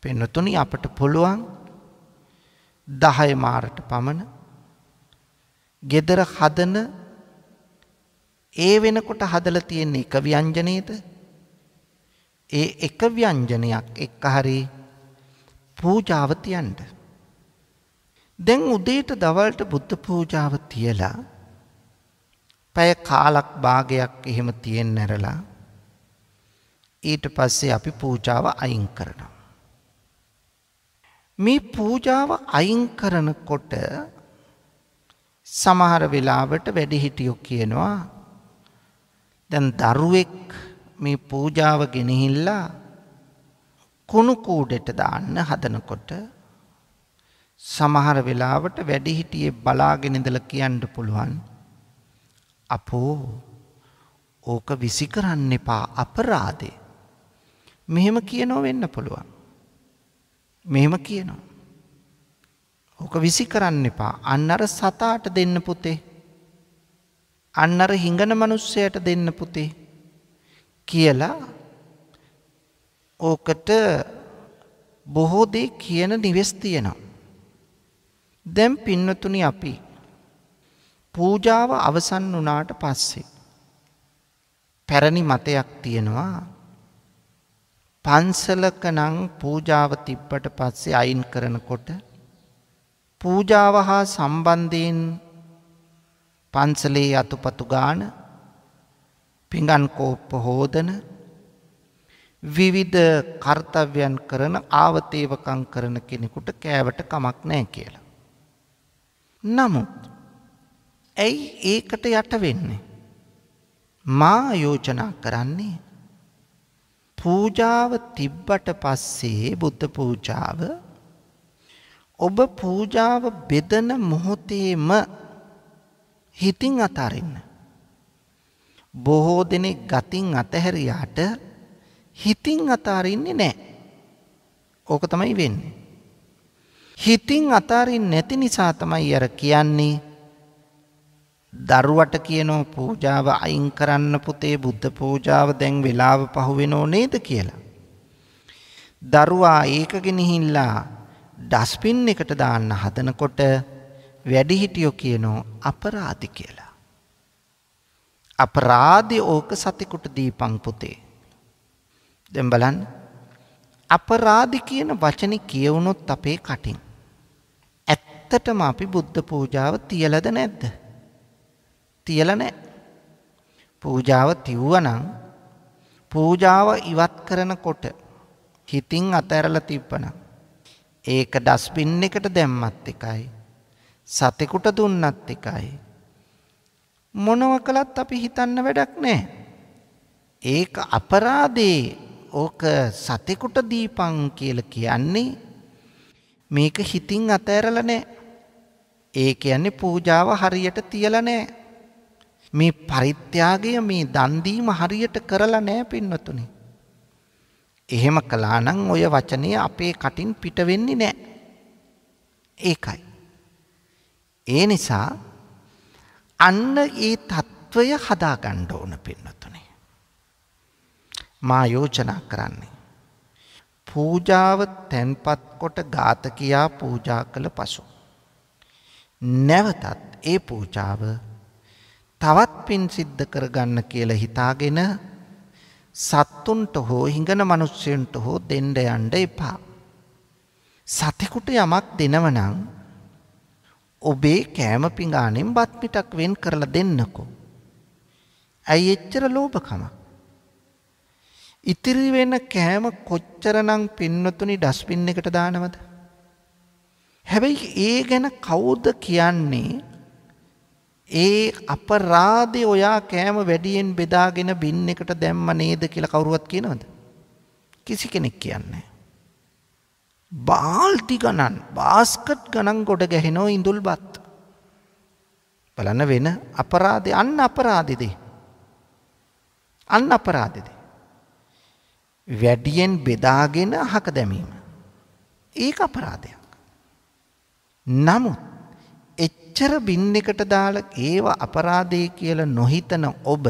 පෙන්නතුනි අපට පුළුවන් දහය මාරට පමණ ගෙදර හදන ඒ වෙනකොට හදලා තියෙන එක ව්‍යංජනේද? ඒ එක ව්‍යංජනයක් එක්ක හරි පූජාව තියන්න. දැන් උදේට දවල්ට බුද්ධ පූජාව තියලා පැය කාලක් භාගයක් එහෙම තියෙන් නැරලා ඊට පස්සේ අපි පූජාව අයින් කරනවා. මේ පූජාව අයින් කරනකොට සමහර වෙලාවට වැඩිහිටියෝ කියනවා දැන් දරුවෙක් මේ පූජාව ගෙනහිල්ලා කුණු කූඩට දාන්න හදනකොට සමහර වෙලාවට වැඩිහිටියේ බලාගෙන ඉඳලා කියන්න පුළුවන් අපෝ ඕක විසි කරන්න එපා අපරාදේ මෙහෙම කියනෝ වෙන්න පුළුවන් මෙහෙම කියනවා ඕක විසි කරන්න එපා අන්න අර සතාට දෙන්න පුතේ අන්නර හිඟන මනුස්සයට දෙන්න පුතේ කියලා ඕකට බොහෝ දේ කියන නිවෙස් තියෙනවා. දැන් පින්නතුනි අපි පූජාව අවසන් වුණාට පස්සේ පැරණි මතයක් තියෙනවා පන්සලක නම් පූජාව තිබ්බට පස්සේ අයින් කරනකොට පූජාව හා සම්බන්ධයෙන් පන්සලේ අතුපතු ගාන පිඟන් කෝප්ප හෝදන විවිධ කර්තව්‍යන් කරන ආවතේවකං කරන කෙනෙකුට කෑවට කමක් නෑ කියලා. නමුත් ඇයි ඒකට යට වෙන්නේ. මා යෝජනා කරන්නේ පූජාව තිබ්බට පස්සේ බුද්ධ පූජාව ඔබ පූජාව බෙදන මොහොතේම හිතින් අතාරින්න. බොහෝ දෙනෙක් ගතින් අතහැරියාට හිතින් අතාරින්නේ නෑ. ඕක තමයි වෙන්නේ. හිතින් අතාරින් නැති නිසා තමයි අර කියන්නේ දරුවට කියනෝ පූජාව අයින් කරන්න පුතේ බුද්ධ පූජාව දැන් වෙලාව පහුවෙනෝ නේද කියලා. දරුවා ඒක ගෙනහිල්ලා ඩස්පින් එකට දාන්න හදනකොට වැඩිහිටියෝ කියනෝ අපරාධි කියලා. අපරාධි ඕක සතිකුට දීපං පුතේ. දැන් බලන්න අපරාධි කියන වචනේ කියවුනොත් අපේ කටින් ඇත්තටම අපි බුද්ධ පූජාව තියලද නැද්ද? තියලා නැහැ. පූජාව තිව්වනම් පූජාව ඉවත් කරනකොට හිතින් අතහැරලා තිබ්බනම් ඒක ඩස්බින් එකට දැම්මත් එකයි සතෙකුට දුන්නත් එකයි. මොනව කළත් අපි හිතන්න වැඩක් නෑ. ඒක අපරාදේ ඕක සතෙකුට දීපං කියල කියන්නේ මේක හිතින් අතඇරල නෑ. ඒ කියන්නේ පූජාව හරියට තියල නෑ. මේ පරිත්‍යාගය මේ දන්දීම හරියට කරලා නෑ පින්නතුනි. එහෙම කලානං ඔය වචනය අපේ කටින් පිටවෙන්නේ නෑ. ඒකයි. ඒ නිසා අන්න ඒ තත්ත්වය හදාගණ්ඩ ඕන පින්නතුනේ. මා යෝජනා කරන්නේ. පූජාව තැන්පත් කොට ගාතකයා පූජා කළ පසු. නැවතත් ඒ පූජාව තවත් පින් සිද්ධ කරගන්න කියලා හිතාගෙන සත්තුන්ට හෝ හිඟන මනුස්්‍යයන්ට හෝ දෙන්ඩ යන්ඩ එපා. සතෙකුට යමක් දෙනවනං ඔබේ කෑම පිඟානෙන් බත් මිටක් වෙන් කරලා දෙන්නකෝ. ඇයි එච්චර ලෝභකමක්? ඉතිරි වෙන කෑම කොච්චරනම් පින්නතුනි ඩස්බින් එකට දානවද? හැබැයි ඒ ගැන කවුද කියන්නේ? ඒ අපරාධේ ඔයා කෑම වැඩියෙන් බෙදාගෙන බින් එකට දැම්ම නේද කියලා කවුරුවත් කියනවද? කිසි කෙනෙක් කියන්නේ බාල්ටි ගණන් බාස්කට් ගණන් ගොඩ ගැහෙනෝ ඉඳුල් බත්. බලන්න වෙන අපරාධ අන්න අපරාධිදේ. අන්න අපරාධිදේ. වැඩියෙන් බෙදාගෙන අහක දැමීම. ඒක අපරාධයක්. නමුත් එච්චර බින් එකට දාල ඒව අපරාධය කියල නොහිතන ඔබ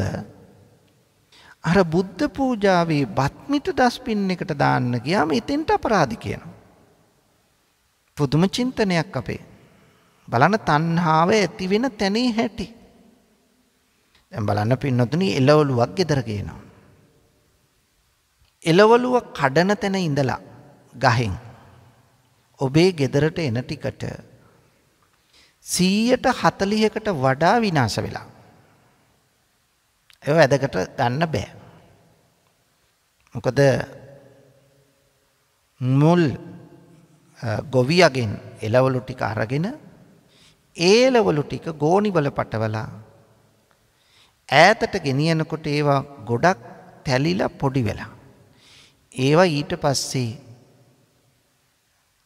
අර බුද්ධ පූජාවේ බත්මිට දස් පින් එකට දාන්න ගියාම ඉතින්ට අපරාධි කියනවා. පුදුම චින්තනයක් අපේ. බලන්න තණ්හාව ඇති වෙන තැනේ හැටි. දැන් බලන්න පින්නතුනි එළවලුවක් ගෙදර ගේනවා. එළවලුව කඩන තැන ඉඳලා ගහෙන් ඔබේ ගෙදරට එන ටිකට 140කට වඩා විනාශ වෙලා. ඒව ඇදකට ගන්න බෑ. මොකද මුල් ගොවියගෙන් එලවලු ටික අරගෙන ඒලවලු ටික ගෝනිවල පටවලා ඈතට ගෙනියනකොට ඒවා ගොඩක් තැලිලා පොඩි වෙලා. ඒවා ඊට පස්සේ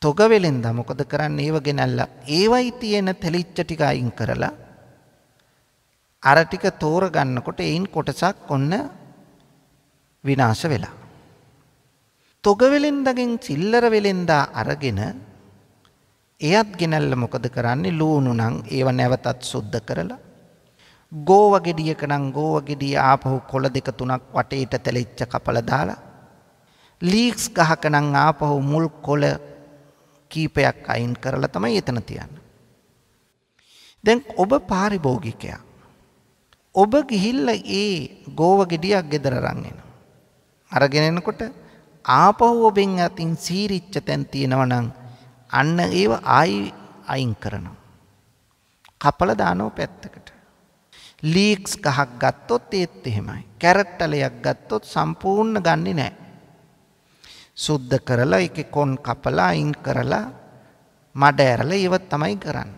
තොගවෙලෙන් ද මොකද කරන්න ඒව ගෙනල්ලා ඒවයි තියෙන තෙලිච්ච ටික අයින් කරලා අර ටික තෝරගන්නකොට එයින් කොටසක් ඔන්න විනාශ වෙලා. තොග වෙලෙන්දගෙන් සිල්ලර වෙලෙන්දා අරගෙන එයත් ගෙනල්ල මොකද කරන්නේ ලූණු නම් ඒව නැවතත් සුද්ධ කරලා ගෝව ගෙඩියක නම් ගෝව ගෙඩිය ආපහු කොළ දෙක තුනක් වටේට තැලිච්ච කපල දාලා ලීක්ස් ගහක නම් ආපහු මුල් කොළ කීපයක් අයින් කරලා තමයි එතන තියන්නේ. දැන් ඔබ පාරිභෝගිකයා. ඔබ ගිහිල්ලා ඒ ගෝව ගෙඩියක් ගෙදර අරන් එනවා. අරගෙන එනකොට ආපහු ඔබෙන් අතින් සීරිච්ච තැන් තියෙනවා නම් අන්න ඒව ආයි අයින් කරනවා. කපල දානෝ පැත්තකට. ලීක්ස් ගහක් ගත්තොත් ඒත් එහෙමයි. කැරට්ටලයක් ගත්තොත් සම්පූර්ණ ගන්නෙ නෑ. සුද්ධ කරලා එක කොන් කපලා අයින් කරලා මඩ ඇරලා ඒව තමයි කරන්න.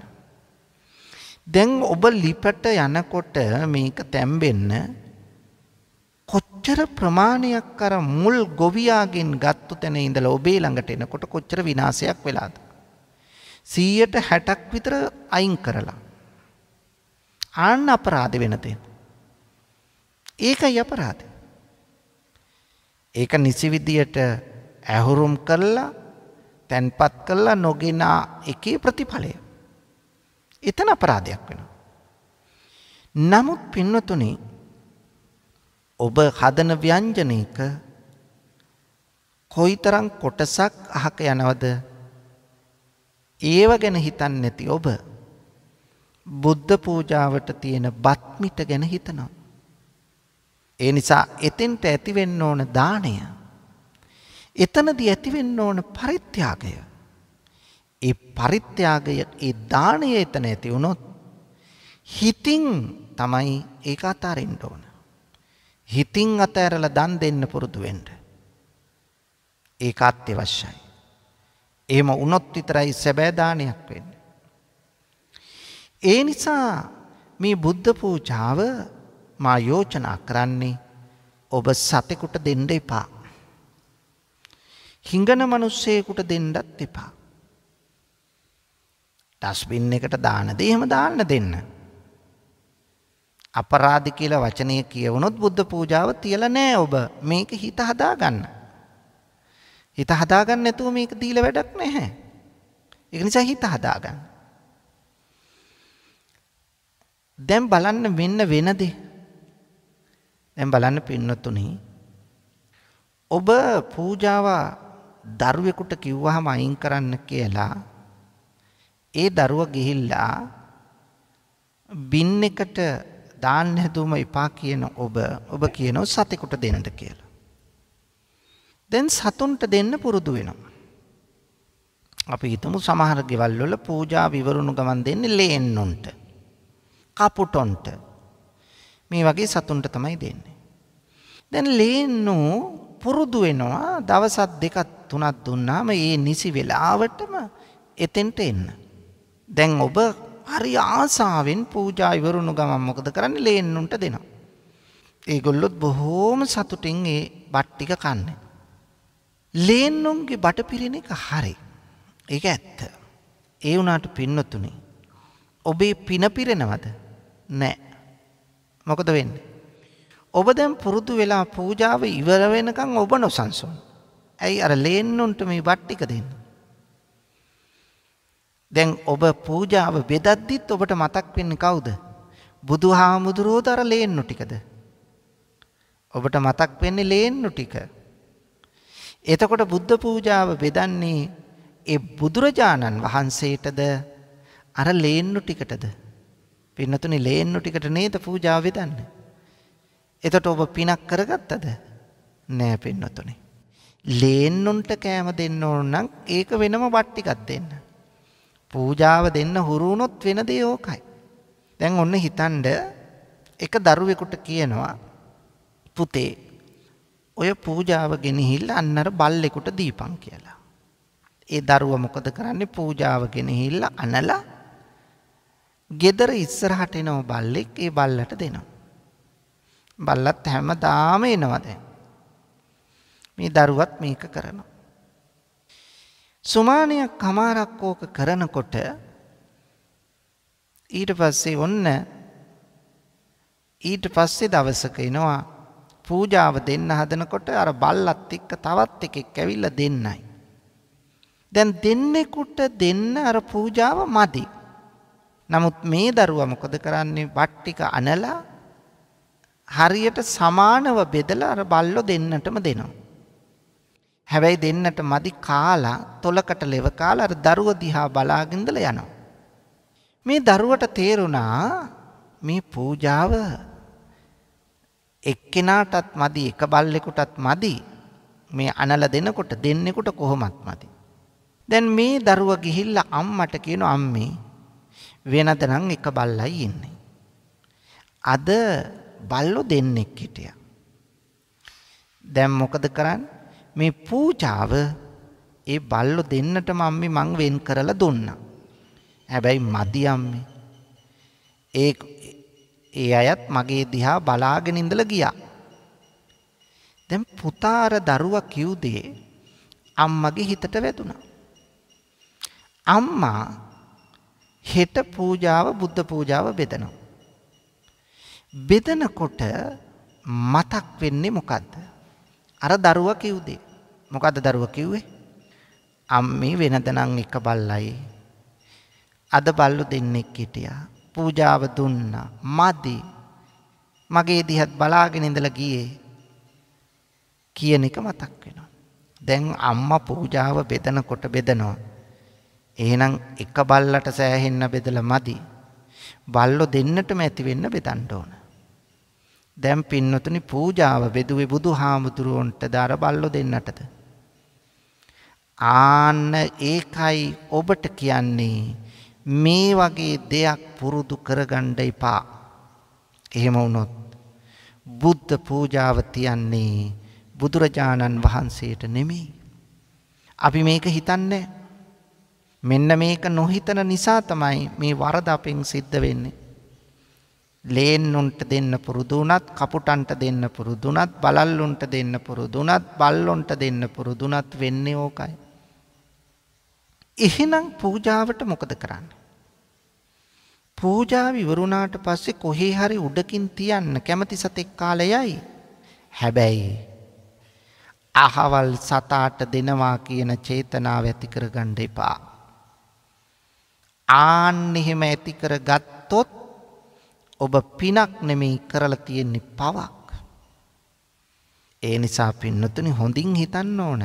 දැන් ඔබ ලිපට යනකොට මේක තැම්බෙන්න කොච්චර ප්‍රමාණයක් අර මුල් ගොවියාගෙන් ගත්තු තැන ඉඳලා ඔබේ ළඟට එනකොට කොච්චර විනාශයක් වෙලාද 100ට 60ක් විතර අයින් කරලා ආන්න අපරාධ වෙන තැන ඒකයි අපරාධය ඒක නිසි විදියට ඇහුරුම් කරලා තැන්පත් කරලා නොගෙනා එකේ ප්‍රතිඵලය එතන අපරාධයක් වෙනවා නමුත් පින්වතුනේ ඔබ හදන ව්‍යංජනයක කොයිතරම් කොටසක් අහක යනවද? ඒව ගැන හිතන්නේ නැති ඔබ බුද්ධ පූජාවට තියෙන බත්මිට ගැන හිතනවා. ඒ නිසා එතෙන්ට ඇතිවෙන්න ඕන දාණය. එතනදී ඇතිවෙන්න ඕන පරිත්‍යාගය. ඒ පරිත්‍යාගය ඒ දාණය එතන ඇති වුණොත් හිතින් තමයි ඒක අතාරින්න ඕන. හිතින් අතඇරලා දන් දෙන්න පුරුදු වෙන්න. ඒක අත්‍යවශ්‍යයි. එහෙම වුණොත් විතරයි සැබෑ දානයක් වෙන්නේ. ඒ නිසා මේ බුද්ධ පූජාව මා යෝජනා කරන්නේ ඔබ සතෙකුට දෙන්න එපා. හිඟන මිනිස්සෙකුට දෙන්නත් එපා. ඩස්බින් එකට දාන දේ එහෙම දාන්න දෙන්න. අපරාධ කියලා වචනය කියවුණොත් බුද්ධ පූජාව තියලා නෑ ඔබ. මේක හිත හදාගන්න. හිත හදාගන්න නැතුව මේක දීලා වැඩක් නැහැ. ඒක නිසා හිත හදාගන්න. දැන් බලන්න වෙන්න වෙන දේ. දැන් බලන්න පින්නතුනි. ඔබ පූජාව දරුවෙකුට කිව්වහම අයින් කරන්න කියලා ඒ දරුවා ගිහිල්ලා බින් එකට දාන්න හැදුවම එපා කියන ඔබ ඔබ කියනෝ සතෙකුට දෙන්න කියලා. දැන් සතුන්ට දෙන්න පුරුදු වෙනවා. අපි හිතමු සමහර ගෙවල් වල පූජා විවරුණු ගමන් දෙන්නේ ලේන්නුන්ට. කපුටොන්ට. මේ වගේ සතුන්ට තමයි දෙන්නේ. දැන් ලේන්නු පුරුදු වෙනවා දවසක් දෙකක් තුනක් දුන්නාම ඒ නිසි වෙලාවටම එතෙන්ට එන්න. දැන් ඔබ හරි ආසාවෙන් පූජා ඉවරුණු ගමන් මොකද කරන්නේ ලේන්නුන්ට දෙනවා. ඒගොල්ලොත් බොහෝම සතුටින් ඒ බට්ටික කන්න. ලේන්නුන්ගේ බටපිරෙන එක හරි. ඒක ඇත්ත. ඒ වුණාට පින්නොතුනේ. ඔබේ පිනපිරෙනවද? නෑ. මොකද වෙන්නේ? ඔබ දැන් පුරුදු වෙලා පූජාව ඉවර වෙනකන් ඔබ නොසන්සුන්. ඇයි අර ලේන්නුන්ට මේ බට්ටික දෙන්නේ? දැන් ඔබ පූජාව බෙදද්දිත් ඔබට මතක් වෙන්නේ කවුද? බුදු හාමුදුරුවෝද අර ලේන්නු ටිකද? ඔබට මතක් වෙන්නේ ලේන්නු ටික. එතකොට බුද්ධ පූජාව බෙදන්නේ ඒ බුදුරජාණන් වහන්සේටද අර ලේන්නු ටිකටද? පින්නතුනේ ලේන්නු ටිකට නේද පූජාව බෙදන්නේ. එතකොට ඔබ පිනක් කරගත්තද? නෑ පින්නතුනේ. ලේන්නුන්ට කෑම දෙන්න ඕන නම් ඒක වෙනම බට්ටිකක් දෙන්න. පූජාව දෙන්න හුරු වුණොත් වෙන දේ ඕකයි. දැන් ඔන්න හිතන්න එක දරුවෙකුට කියනවා පුතේ ඔය පූජාව ගෙනහිල්ලා අන්නර බල්ලෙකුට දීපන් කියලා. ඒ දරුවා මොකද කරන්නේ පූජාව ගෙනහිල්ලා අනලා ගෙදර ඉස්සරහට එනෝ බල්ලෙක් ඒ බල්ලට දෙනවා. බල්ලත් හැමදාම එනවා දැන්. මේ දරුවත් මේක කරනවා. සුමානයක් කමාරක් ඕක කරනකොට ඊට පස්සේ ඔන්න ඊට පස්සේ දවසක එනවා පූජාව දෙන්න හදනකොට අර බල්ලත් එක්ක තවත් එකෙක් ඇවිල්ලා දෙන්නයි. දැන් දෙන්නෙකුට දෙන්න අර පූජාව මදි. නමුත් මේ දරුවා මොකද කරන්නේ වට්ටික අනලා හරියට සමානව බෙදලා අර බල්ලෝ දෙන්නටම දෙනවා. හැබැයි දෙන්නට මදි කාලා තොලකට ලෙව කාලා අර දරුව දිහා බලාගෙන ඉඳලා යනවා. මේ දරුවට තේරුණා මේ පූජාව එක්කෙනාටත් මදි එක බල්ලෙකුටත් මදි මේ අනල දෙනකොට දෙන්නෙකුට කොහොමත් මදි. දැන් මේ දරුව ගිහිල්ලා අම්මට කියන අම්මේ වෙනද නම් එක බල්ලයි ඉන්නේ. අද බල්ලෝ දෙන්නෙක් හිටියා. දැන් මොකද කරන්නේ? මේ පූජාව ඒ බල්ලෝ දෙන්නට මම්මි මං වෙන් කරලා දුන්නා. හැබැයි මදි අම්මේ. ඒ ඒ අයත් මගේ දිහා බලාගෙන ඉඳලා ගියා. දැන් පුතා අර දරුවා කිව් දේ අම්මගේ හිතට වැදුනා. අම්මා හෙට පූජාව බුද්ධ පූජාව බෙදනවා. බෙදනකොට මතක් වෙන්නේ මොකද්ද? අර දරුවා කිව්දේ. මොකද්ද දරුවා කිව්වේ? අම්මේ වෙනද නම් එක බල්ලයි. අද බල්ලු දෙන්නෙක් හිටියා. පූජාව දුන්නා. මදි. මගේ දිහත් බලාගෙන ඉඳලා ගියේ. කියන එක මතක් වෙනවා. දැන් අම්මා පූජාව බෙදනකොට බෙදනවා. එහෙනම් එක බල්ලට සෑහෙන්න බෙදලා මදි. බල්ලෝ දෙන්නටම ඇති වෙන්න බෙදන්න ඕන. දැම් පින්නතුනි පූජාව බෙදුවේ බුදු හාමුදුරුවන්ට දර බල්ලො දෙන්නටද. ආන්න ඒකයි ඔබට කියන්නේ මේ වගේ දෙයක් පුරුදු කරගණ්ඩ එපා. එහෙම වුණොත් බුද්ධ පූජාව තියන්නේ බුදුරජාණන් වහන්සේට නෙමෙයි. අපි මේක හිතන්නේ මෙන්න මේක නොහිතන නිසා තමයි මේ වරද අපෙන් සිද්ධ වෙන්නේ. ලේන්නුන්ට දෙන්න පුරුදුනත් කපුටන්ට දෙන්න පුරුදුනත් බලල්ලුන්ට දෙන්න පුරුදුනත් බල්ලොන්ට දෙන්න පුරුදුනත් වෙන්නේ ඕකයි. එහෙනම් පූජාවට මොකද කරන්න. පූජා විවරුණාට පස්සේ කොහේ හරි උඩකින් තියන්න කැමති සතෙක් කාලයයි හැබැයි. අහවල් සතාට දෙනවා කියන චේතනාව ඇතිකර ගණ්ඩ එපා. ආන්න එහෙම ඇතිකර ගත්තොත් ඔබ පිනක් නෙමෙයි කරලා තියෙන්නේ පවක්. ඒ නිසා පින්නතුනි හොඳින් හිතන්න ඕන.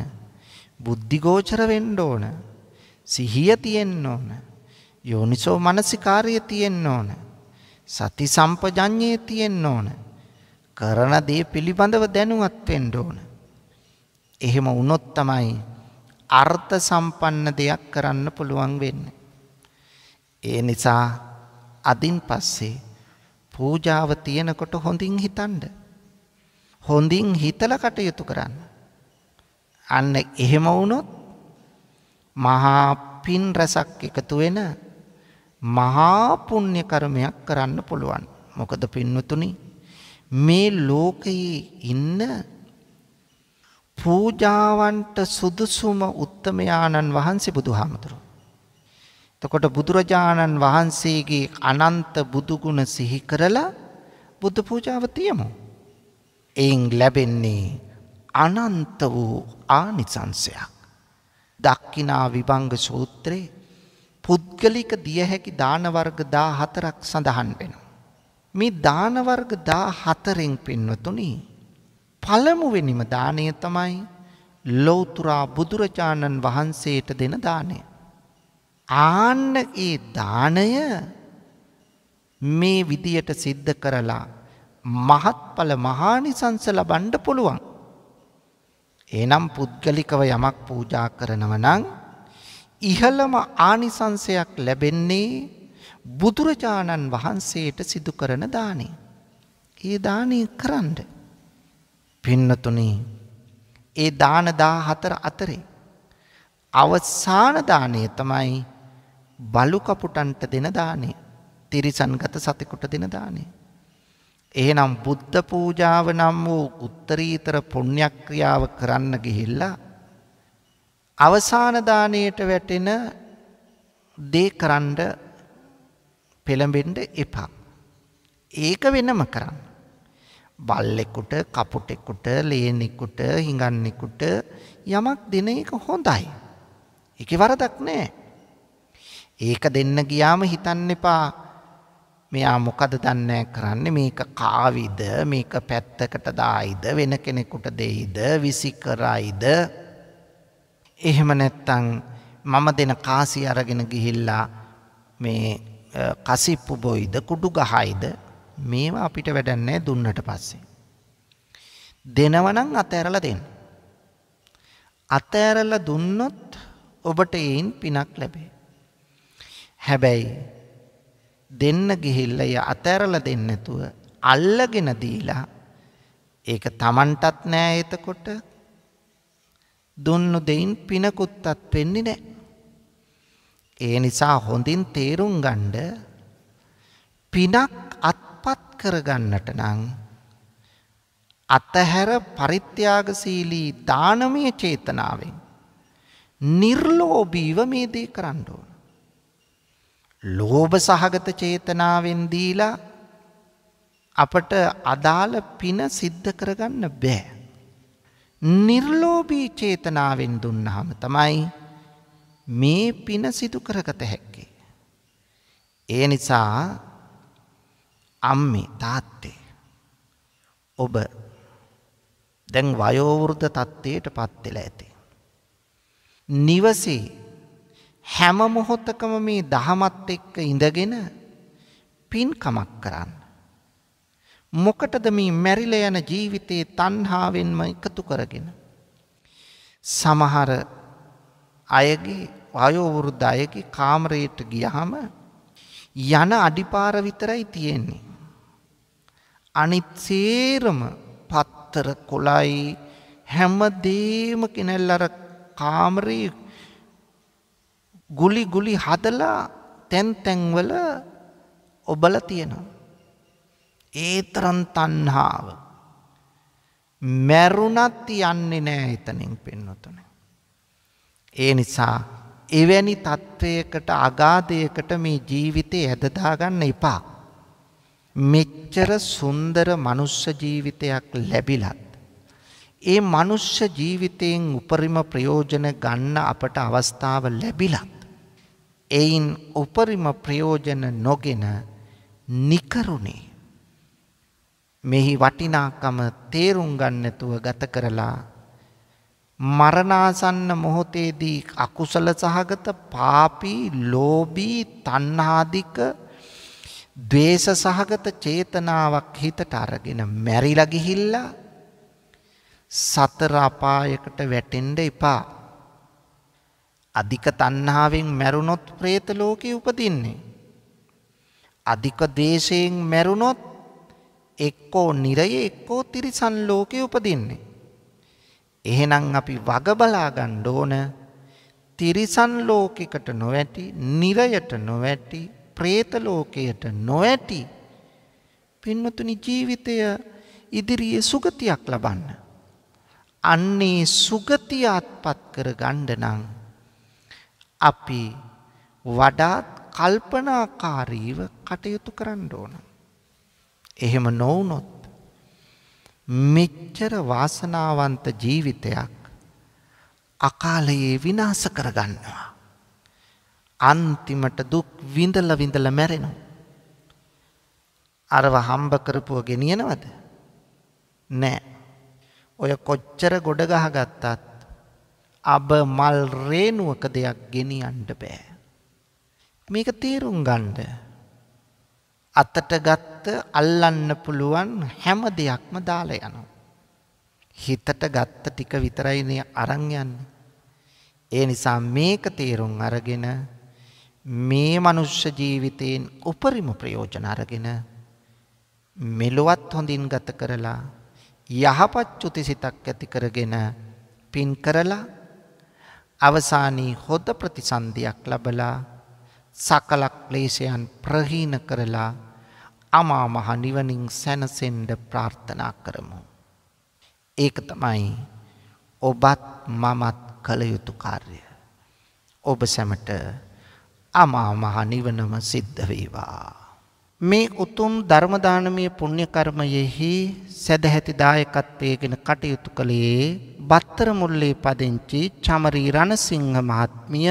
බුද්ධිගෝචර වෙන්න ඕන. සිහිය තියෙන්න ඕන. යෝනිසෝ මනසිකාර්යය තියෙන්න ඕන. සති සම්පජඤ්ඤය තියෙන්න ඕන. කරන දේ පිළිබඳව දැනුවත් වෙන්න ඕන. එහෙම වුණොත් තමයි අර්ථ සම්පන්න දෙයක් කරන්න පුළුවන් වෙන්නේ. ඒ නිසා අදින් පස්සේ පූජාව තියෙනකොට හොඳින් හිතන්ඩ. හොඳින් හිතල කටයුතු කරන්න. අන්න එහෙම වුණොත් මහා පින් රැසක් එකතු වෙන මහා පුණ්‍ය කර්මයක් කරන්න පුළුවන්. මොකද පින්වතුනි මේ ලෝකයේ ඉන්න පූජාවන්ට සුදුසුම උත්තමයාණන් වහන්සේ බුදුහාමුදුරුවෝ තකොට බුදුරජාණන් වහන්සේගේ අනන්ත බුදුගුණ සිහි කරලා බුද්ධ පූජාව තියමු. එයින් ලැබෙන්නේ අනන්ත වූ ආනිසංසයක්. දක්කිනා විභංග සූත්‍රයේ පුද්ගලික දිය හැකි දාන වර්ග 14ක් සඳහන් වෙනවා. මේ දාන වර්ග 14න් පින්වතුනි පළමුවෙනිම දාණය තමයි ලෞතර බුදුරජාණන් වහන්සේට දෙන දාණය. ආන්න ඒ දානය මේ විදියට සිද්ධ කරලා මහත්ඵල මහානිසංස ලබන්න පුළුවන්. එනම් පුද්ගලිකව යමක් පූජා කරනව නම් ඉහළම ආනිසංසයක් ලැබෙන්නේ බුදුරජාණන් වහන්සේට සිදු කරන දානේ. ඒ දානය කරන්න. පින්නතුනේ ඒ දාන දා හතර අතරේ. අවසාන දානය තමයි බලුකපුටන්ට දෙන දානේ තිරිසන්ගත සතෙකුට දෙන දානේ. එහෙනම් බුද්ධ පූජාව නම් වූ උත්තරීතර පුණ්‍යක්‍රියාව කරන්න ගිහිල්ලා අවසාන දාණයට වැටෙන දේ කරන්න පෙළඹෙන්න එපා. ඒක වෙනම කරන්න. බල්ලෙකුට, කපුටෙකුට, ලේනෙකුට, හිඟන්නෙකුට යමක් දෙන එක හොඳයි. ඒකේ වරදක් නැහැ. ඒක දෙන්න ගියාම හිතන්න එපා මෙයා මොකද දන්නේ කරන්නේ මේක කාවිද මේක පැත්තකට දායිද වෙන කෙනෙකුට දෙයිද විසි කරයිද එහෙම නැත්තම් මම දෙන කාසි අරගෙන ගිහිල්ලා මේ කසිප්පු බොයිද කුඩු ගහයිද මේවා අපිට වැඩන්නේ දුන්නට පස්සේ දෙනවනම් අතෑරලා දෙන්න අතෑරලා දුන්නොත් ඔබට ඒන් පිනක් ලැබේ හැබැයි දෙන්න ගිහිල්ල ය අතැරල දෙන්න නැතුව අල්ලගෙන දීලා ඒක තමන්ටත් නෑ එතකොට දුන්නු දෙයින් පිනකුත්තත් වෙන්නේ නෑ. ඒ නිසා හොඳින් තේරුම් ගණ්ඩ පිනක් අත්පත් කරගන්නට නං අතහැර පරිත්‍යාගසීලී දානමය චේතනාවෙන් නිර්ලෝබීව මේ දේ කරණ්ඩෝන. ලෝභ සහගත චේතනාවෙන් දීලා අපට අදාළ පින සිද්ධ කරගන්න බෑ. නිර්ලෝභී චේතනාවෙන් දුන්නහම තමයි මේ පින සිදු කරගත හැක්කේ. ඒ නිසා අම්මේ තාත්තේ ඔබ දැන් වයෝවෘද තත්ත්වයට පත්වෙලා ඇති. නිවසේ හැම මොහොතකම මේ දහමත් එක්ක ඉඳගෙන පින්කමක් කරන්න. මොකටද මේ මැරිල යන ජීවිතයේ තන්හාාවෙන්ම එකතු කරගෙන. සමහර අයගේ වයෝවුරුද්ධ අයගේ කාමරයට ගියහම යන අඩිපාර විතරයි තියෙන්නේ. අනිත් සේරම පත්තර කොලයි හැම දේම කෙනෙල් අර කාමරයේ ගුලි ගුලි හදලා තැන් තැන්වල ඔබල තියෙනවා. ඒතරන් තන්හාාව. මැරුණත් යන්නේ නෑ එතනින් පෙන්නොතුන. ඒ නිසා එවැනි තත්ත්වයකට අගාධයකට මේ ජීවිතය ඇදදාගන්න එපා. මෙච්චර සුන්දර මනුෂ්‍ය ජීවිතයක් ලැබිලත්. ඒ මනුෂ්‍ය ජීවිතයෙන් උපරිම ප්‍රයෝජන ගන්න අපට අවස්ථාව ලැබිලත්. එයින් උපරිම ප්‍රයෝජන නොගෙන නිකරුණේ මෙහි වටිනාකම තේරුම් ගන්නතුව ගත කරලා මරණාසන්න මොහොතේදී අකුසල සහගත පාපී ලෝබී තණ්හාදික ද්වේෂ සහගත චේතනාවක් හිතට අරගෙන මැරිලා ගිහිල්ලා සතර අපායකට වැටෙන්න එපා අධික තණ්හාවෙන් මැරුණොත් പ്രേත ලෝකේ උපදින්නේ. අධික දේශයෙන් මැරුණොත් එක්කෝ නිරයේ එක්කෝ තිරිසන් ලෝකේ උපදින්නේ. එහෙනම් අපි වග බලා ගන්න ඕන තිරිසන් ලෝකයකට නොවැටි, නිරයට නොවැටි, പ്രേත ලෝකයට නොවැටි පින්වතුනි ජීවිතය ඉදිරියේ සුගතියක් ලබන්න. අන්නේ සුගතිය අත්පත් කර ගන්න නම් අපි වඩාත් කල්පනාකාරීව කටයුතු කරන්න ඕන. එහෙම නොවුනොත් මෙච්චර වාසනාවන්ත ජීවිතයක් අකාලයේ විනාස කරගන්නවා. අන්තිමට දුක් විඳල විඳල මැරෙනු. අරව හම්බ කරපුව ගෙනියනවද? නෑ. ඔය කොච්චර ගොඩ ගහගත්තත් අබ මල් රේනුවක දෙයක් ගෙනියන්න බෑ. මේක තේරුම් ගන්න. අතට ගත්ත අල්ලන්න පුළුවන් හැම දෙයක්ම දාලා යනවා. හිතට ගත්ත ටික විතරයිනේ අරන් යන්නේ. ඒ නිසා මේක තේරුම් අරගෙන මේ මනුෂ්‍ය ජීවිතයෙන් උපරිම ප්‍රයෝජන අරගෙන මෙලොවත් හොඳින් ගත කරලා යහපත් චුතිසිතක් ඇති කරගෙන පින් කරලා අවසානයේ හොද ප්‍රතිසන්ධයක් ලබලා සකල ක්ලේශයන් ප්‍රහීන කරලා අමා මහ නිවනින් සැනසෙන්න ප්‍රාර්ථනා කරමු. ඒක තමයි ඔබත් මමත් කළ යුතු කාර්ය. ඔබ සැමට අමා මහ නිවනම සිද්ධ වේවා. මේ උතුම් ධර්ම දානමය පුණ්‍ය කර්මයෙහි සදැහැති දායකත්වයේගෙන කටයුතු කළේ බත්තරමුල්ලේ පදිංචි චමරී රණසිංහ මහත්මිය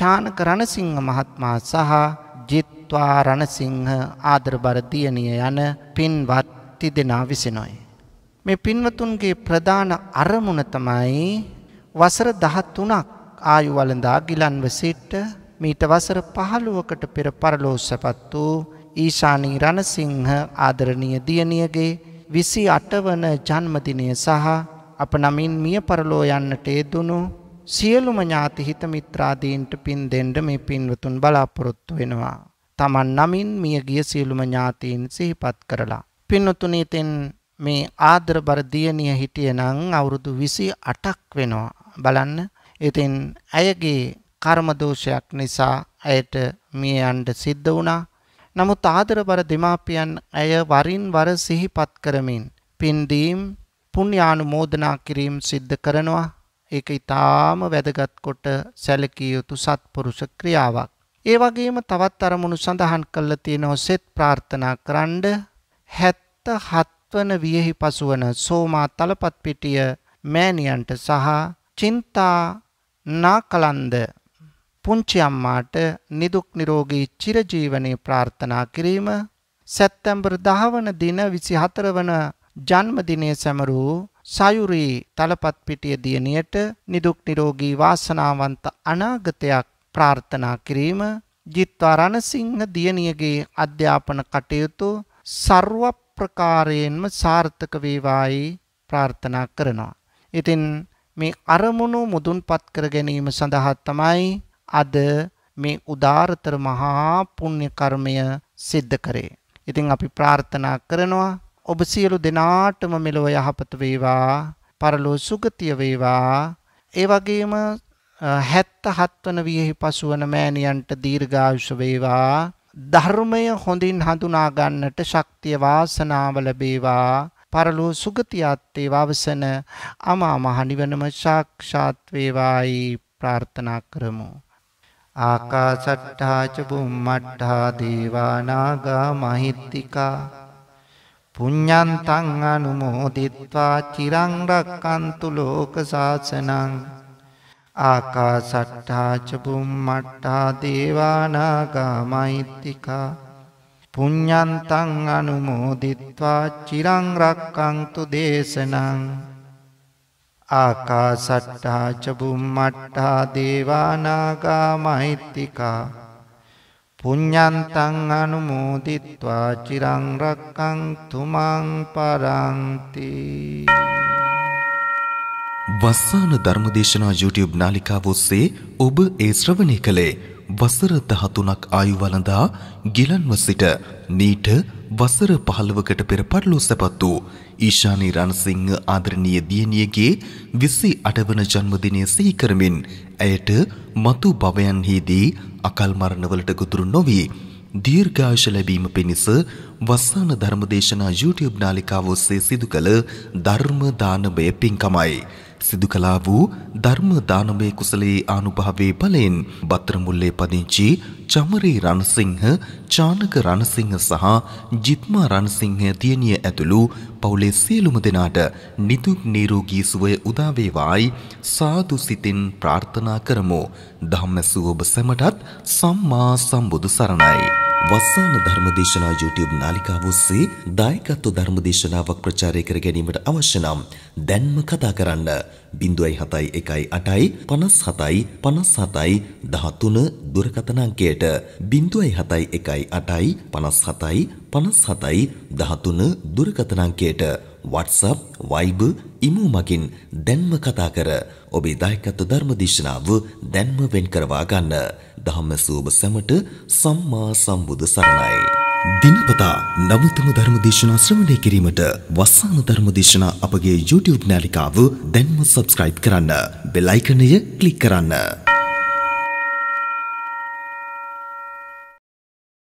චානක රණසිංහ මහත්මා සහ ජිත්වා රණසිංහ ආදරබර දියණිය යන පින්වත් තිදෙනා විසිනොයි. මේ පින්වතුන්ගේ ප්‍රධාන අරමුණ තමයි වසර 13ක් ආයු වළඳා ගිලන්ව සිට මීට වසර 15කට පෙර පරලෝ සැපත් වූ ඊශානී රණසිංහ ආදරණීය දියණියගේ 28 වන ජන්මදිනය සහ අප නමින් මිය පරලෝ යන්නට යෙදුණු සියලුම ඥාති හිත මිත්‍රාදීන්ට පින් දෙන්න මේ පින්වතුන් බලාපොරොත්තු වෙනවා. Taman නමින් මිය ගිය සියලුම ඥාතීන් සිහිපත් කරලා. පින්වතුනි මේ ආදර බර දියණිය හිටියේ නම් අවුරුදු 28ක් වෙනවා. බලන්න. ඉතින් ඇයගේ කර්ම දෝෂයක් නිසා ඇයට මිය යන්න සිද්ධ වුණා. නමුත් ආදරබර දෙමාපියන් ඇය වරින් වර සිහිපත් කරමින් පින්දීම් පුණ්‍යානුමෝදනා කිරීම සිද්ධ කරනවා. ඒක ඊටාම වැදගත් කොට සැලකිය යුතු සත්පුරුෂ ක්‍රියාවක්. ඒ වගේම තවත් අරමුණු සඳහන් කළා තියෙනවා සෙත් ප්‍රාර්ථනා කරන්න 77 වන වියෙහි පසුවන සෝමා තලපත් පිටිය මෑණියන්ට සහ චින්තා නාකලන්ද පුංචි අම්මාට නිදුක් නිරෝගී චිරජීවනයේ ප්‍රාර්ථනා කිරීම සැප්තැම්බර් 10 වන දින 24 වන ජන්මදිනය සැමරූ සයුරී තලපත් පිටිය දියණියට නිදුක් නිරෝගී වාසනාවන්ත අනාගතයක් ප්‍රාර්ථනා කිරීම ජිත්වා රණසිංහ දියණියගේ අධ්‍යාපන කටයුතු ਸਰව ප්‍රකාරයෙන්ම සාර්ථක වේවායි ප්‍රාර්ථනා කරනවා. ඉතින් මේ අරමුණු මුදුන්පත් කර ගැනීම සඳහා තමයි අද මේ උදාරතර මහා පුණ්‍ය කර්මය සිද්ධ කරේ. ඉතින් අපි ප්‍රාර්ථනා කරනවා ඔබ සියලු දෙනාටම මෙලොව යහපත වේවා පරලෝ සුගතිය වේවා ඒ වගේම 77 වන වියෙහි පසුවන මෑණියන්ට දීර්ඝායුෂ වේවා ධර්මය හොඳින් හඳුනා ගන්නට ශක්තිය වාසනාව ලැබේවා පරලෝ සුගතියත් වවසන අමා මහ නිවනම සාක්ෂාත් වේවායි ප්‍රාර්ථනා කරමු ආකාසට්ඨා ච බුම්මට්ඨා දේවා නාග මහිත්‍තිකා පුඤ්ඤන්තං අනුමෝදිත්වා චිරං රක්칸තු ලෝක සාසනං ආකාසට්ඨා ච බුම්මට්ඨා දේවානාගා මෛත්‍තිකා පුඤ්ඤන්තං අනුමෝදිත්වා චිරං රක්칸තු දේශනං ආකාසට්ඨා ච බුම්මට්ඨා දේවානාගා මෛත්‍තිකා පුඤ්ඤන්තං අනුමෝදිත්වා චිරං රක්කං තුමන් පරන්ති
වස්සාන ධර්මදේශනා YouTube නාලිකාව ඔස්සේ ඔබ ඒ ශ්‍රවණය කළේ වසර 13ක් ආයු වළඳා ගිලන්ව සිට නීට වසර 15කට පෙර පරලෝ සැපත් වූ ඊශානි රණසිංහ ආදරණීය දියණියගේ 28 වන ජන්මදිනය සිහි කරමින් ඇයට මතු භවයන්හිදී අකල් මරණවලට ගොදුරු නොවී දීර්ඝායුෂ ලැබීම පිණිස වස්සාන ධර්මදේශනා YouTube නාලිකාව ඔස්සේ සිදු කළ ධර්ම දානමය පින්කමයි. සිදු කළා වූ ධර්ම දානමය කුසලයේ ආනුභාවයේ බලයෙන් බත්තරමුල්ලේ පදිංචි චමරී රණසිංහ, චානක රණසිංහ සහ ජිත්මා රණසිංහ දියණිය ඇතුළු පවුලේ සියලුම දෙනාට නිදුක් නිරෝගී සුවය උදා වේවායි සාදු සිතින් ප්‍රාර්ථනා කරමු. ධම්මසුව ඔබ සැමටත් සම්මා සම්බුදු සරණයි. වස්සාන ධර්මදේශනා YouTube නාලිකාව ඔස්සේ දායකත්ව ධර්මදේශනාවක් ප්‍රචාරය කර ගැනීමට අවශ්‍ය නම් දැන්ම කතා කරන්න 07118යි 57යි 57යි 13 දුරකථන අංකයට 07118යි 57යි 57යි 13 දුරකථන අංකයට WhatsApp, Viber, ඉමු මගින් දැන්ම කතා කර ඔබේ දායකත්ව ධර්ම දේශනාව දැන්ම වෙන් කරවා ගන්න. ධම්ම සූබ සැමට සම්මා සම්බුදු සරණයි. දිනපතා නවතම ධර්ම දේශනා ශ්‍රවණය කිරීමට වස්සාන ධර්ම දේශනා අපගේ YouTube නාලිකාව දැන්ම subscribe කරන්න. බෙල් අයිකනය ක්ලික් කරන්න.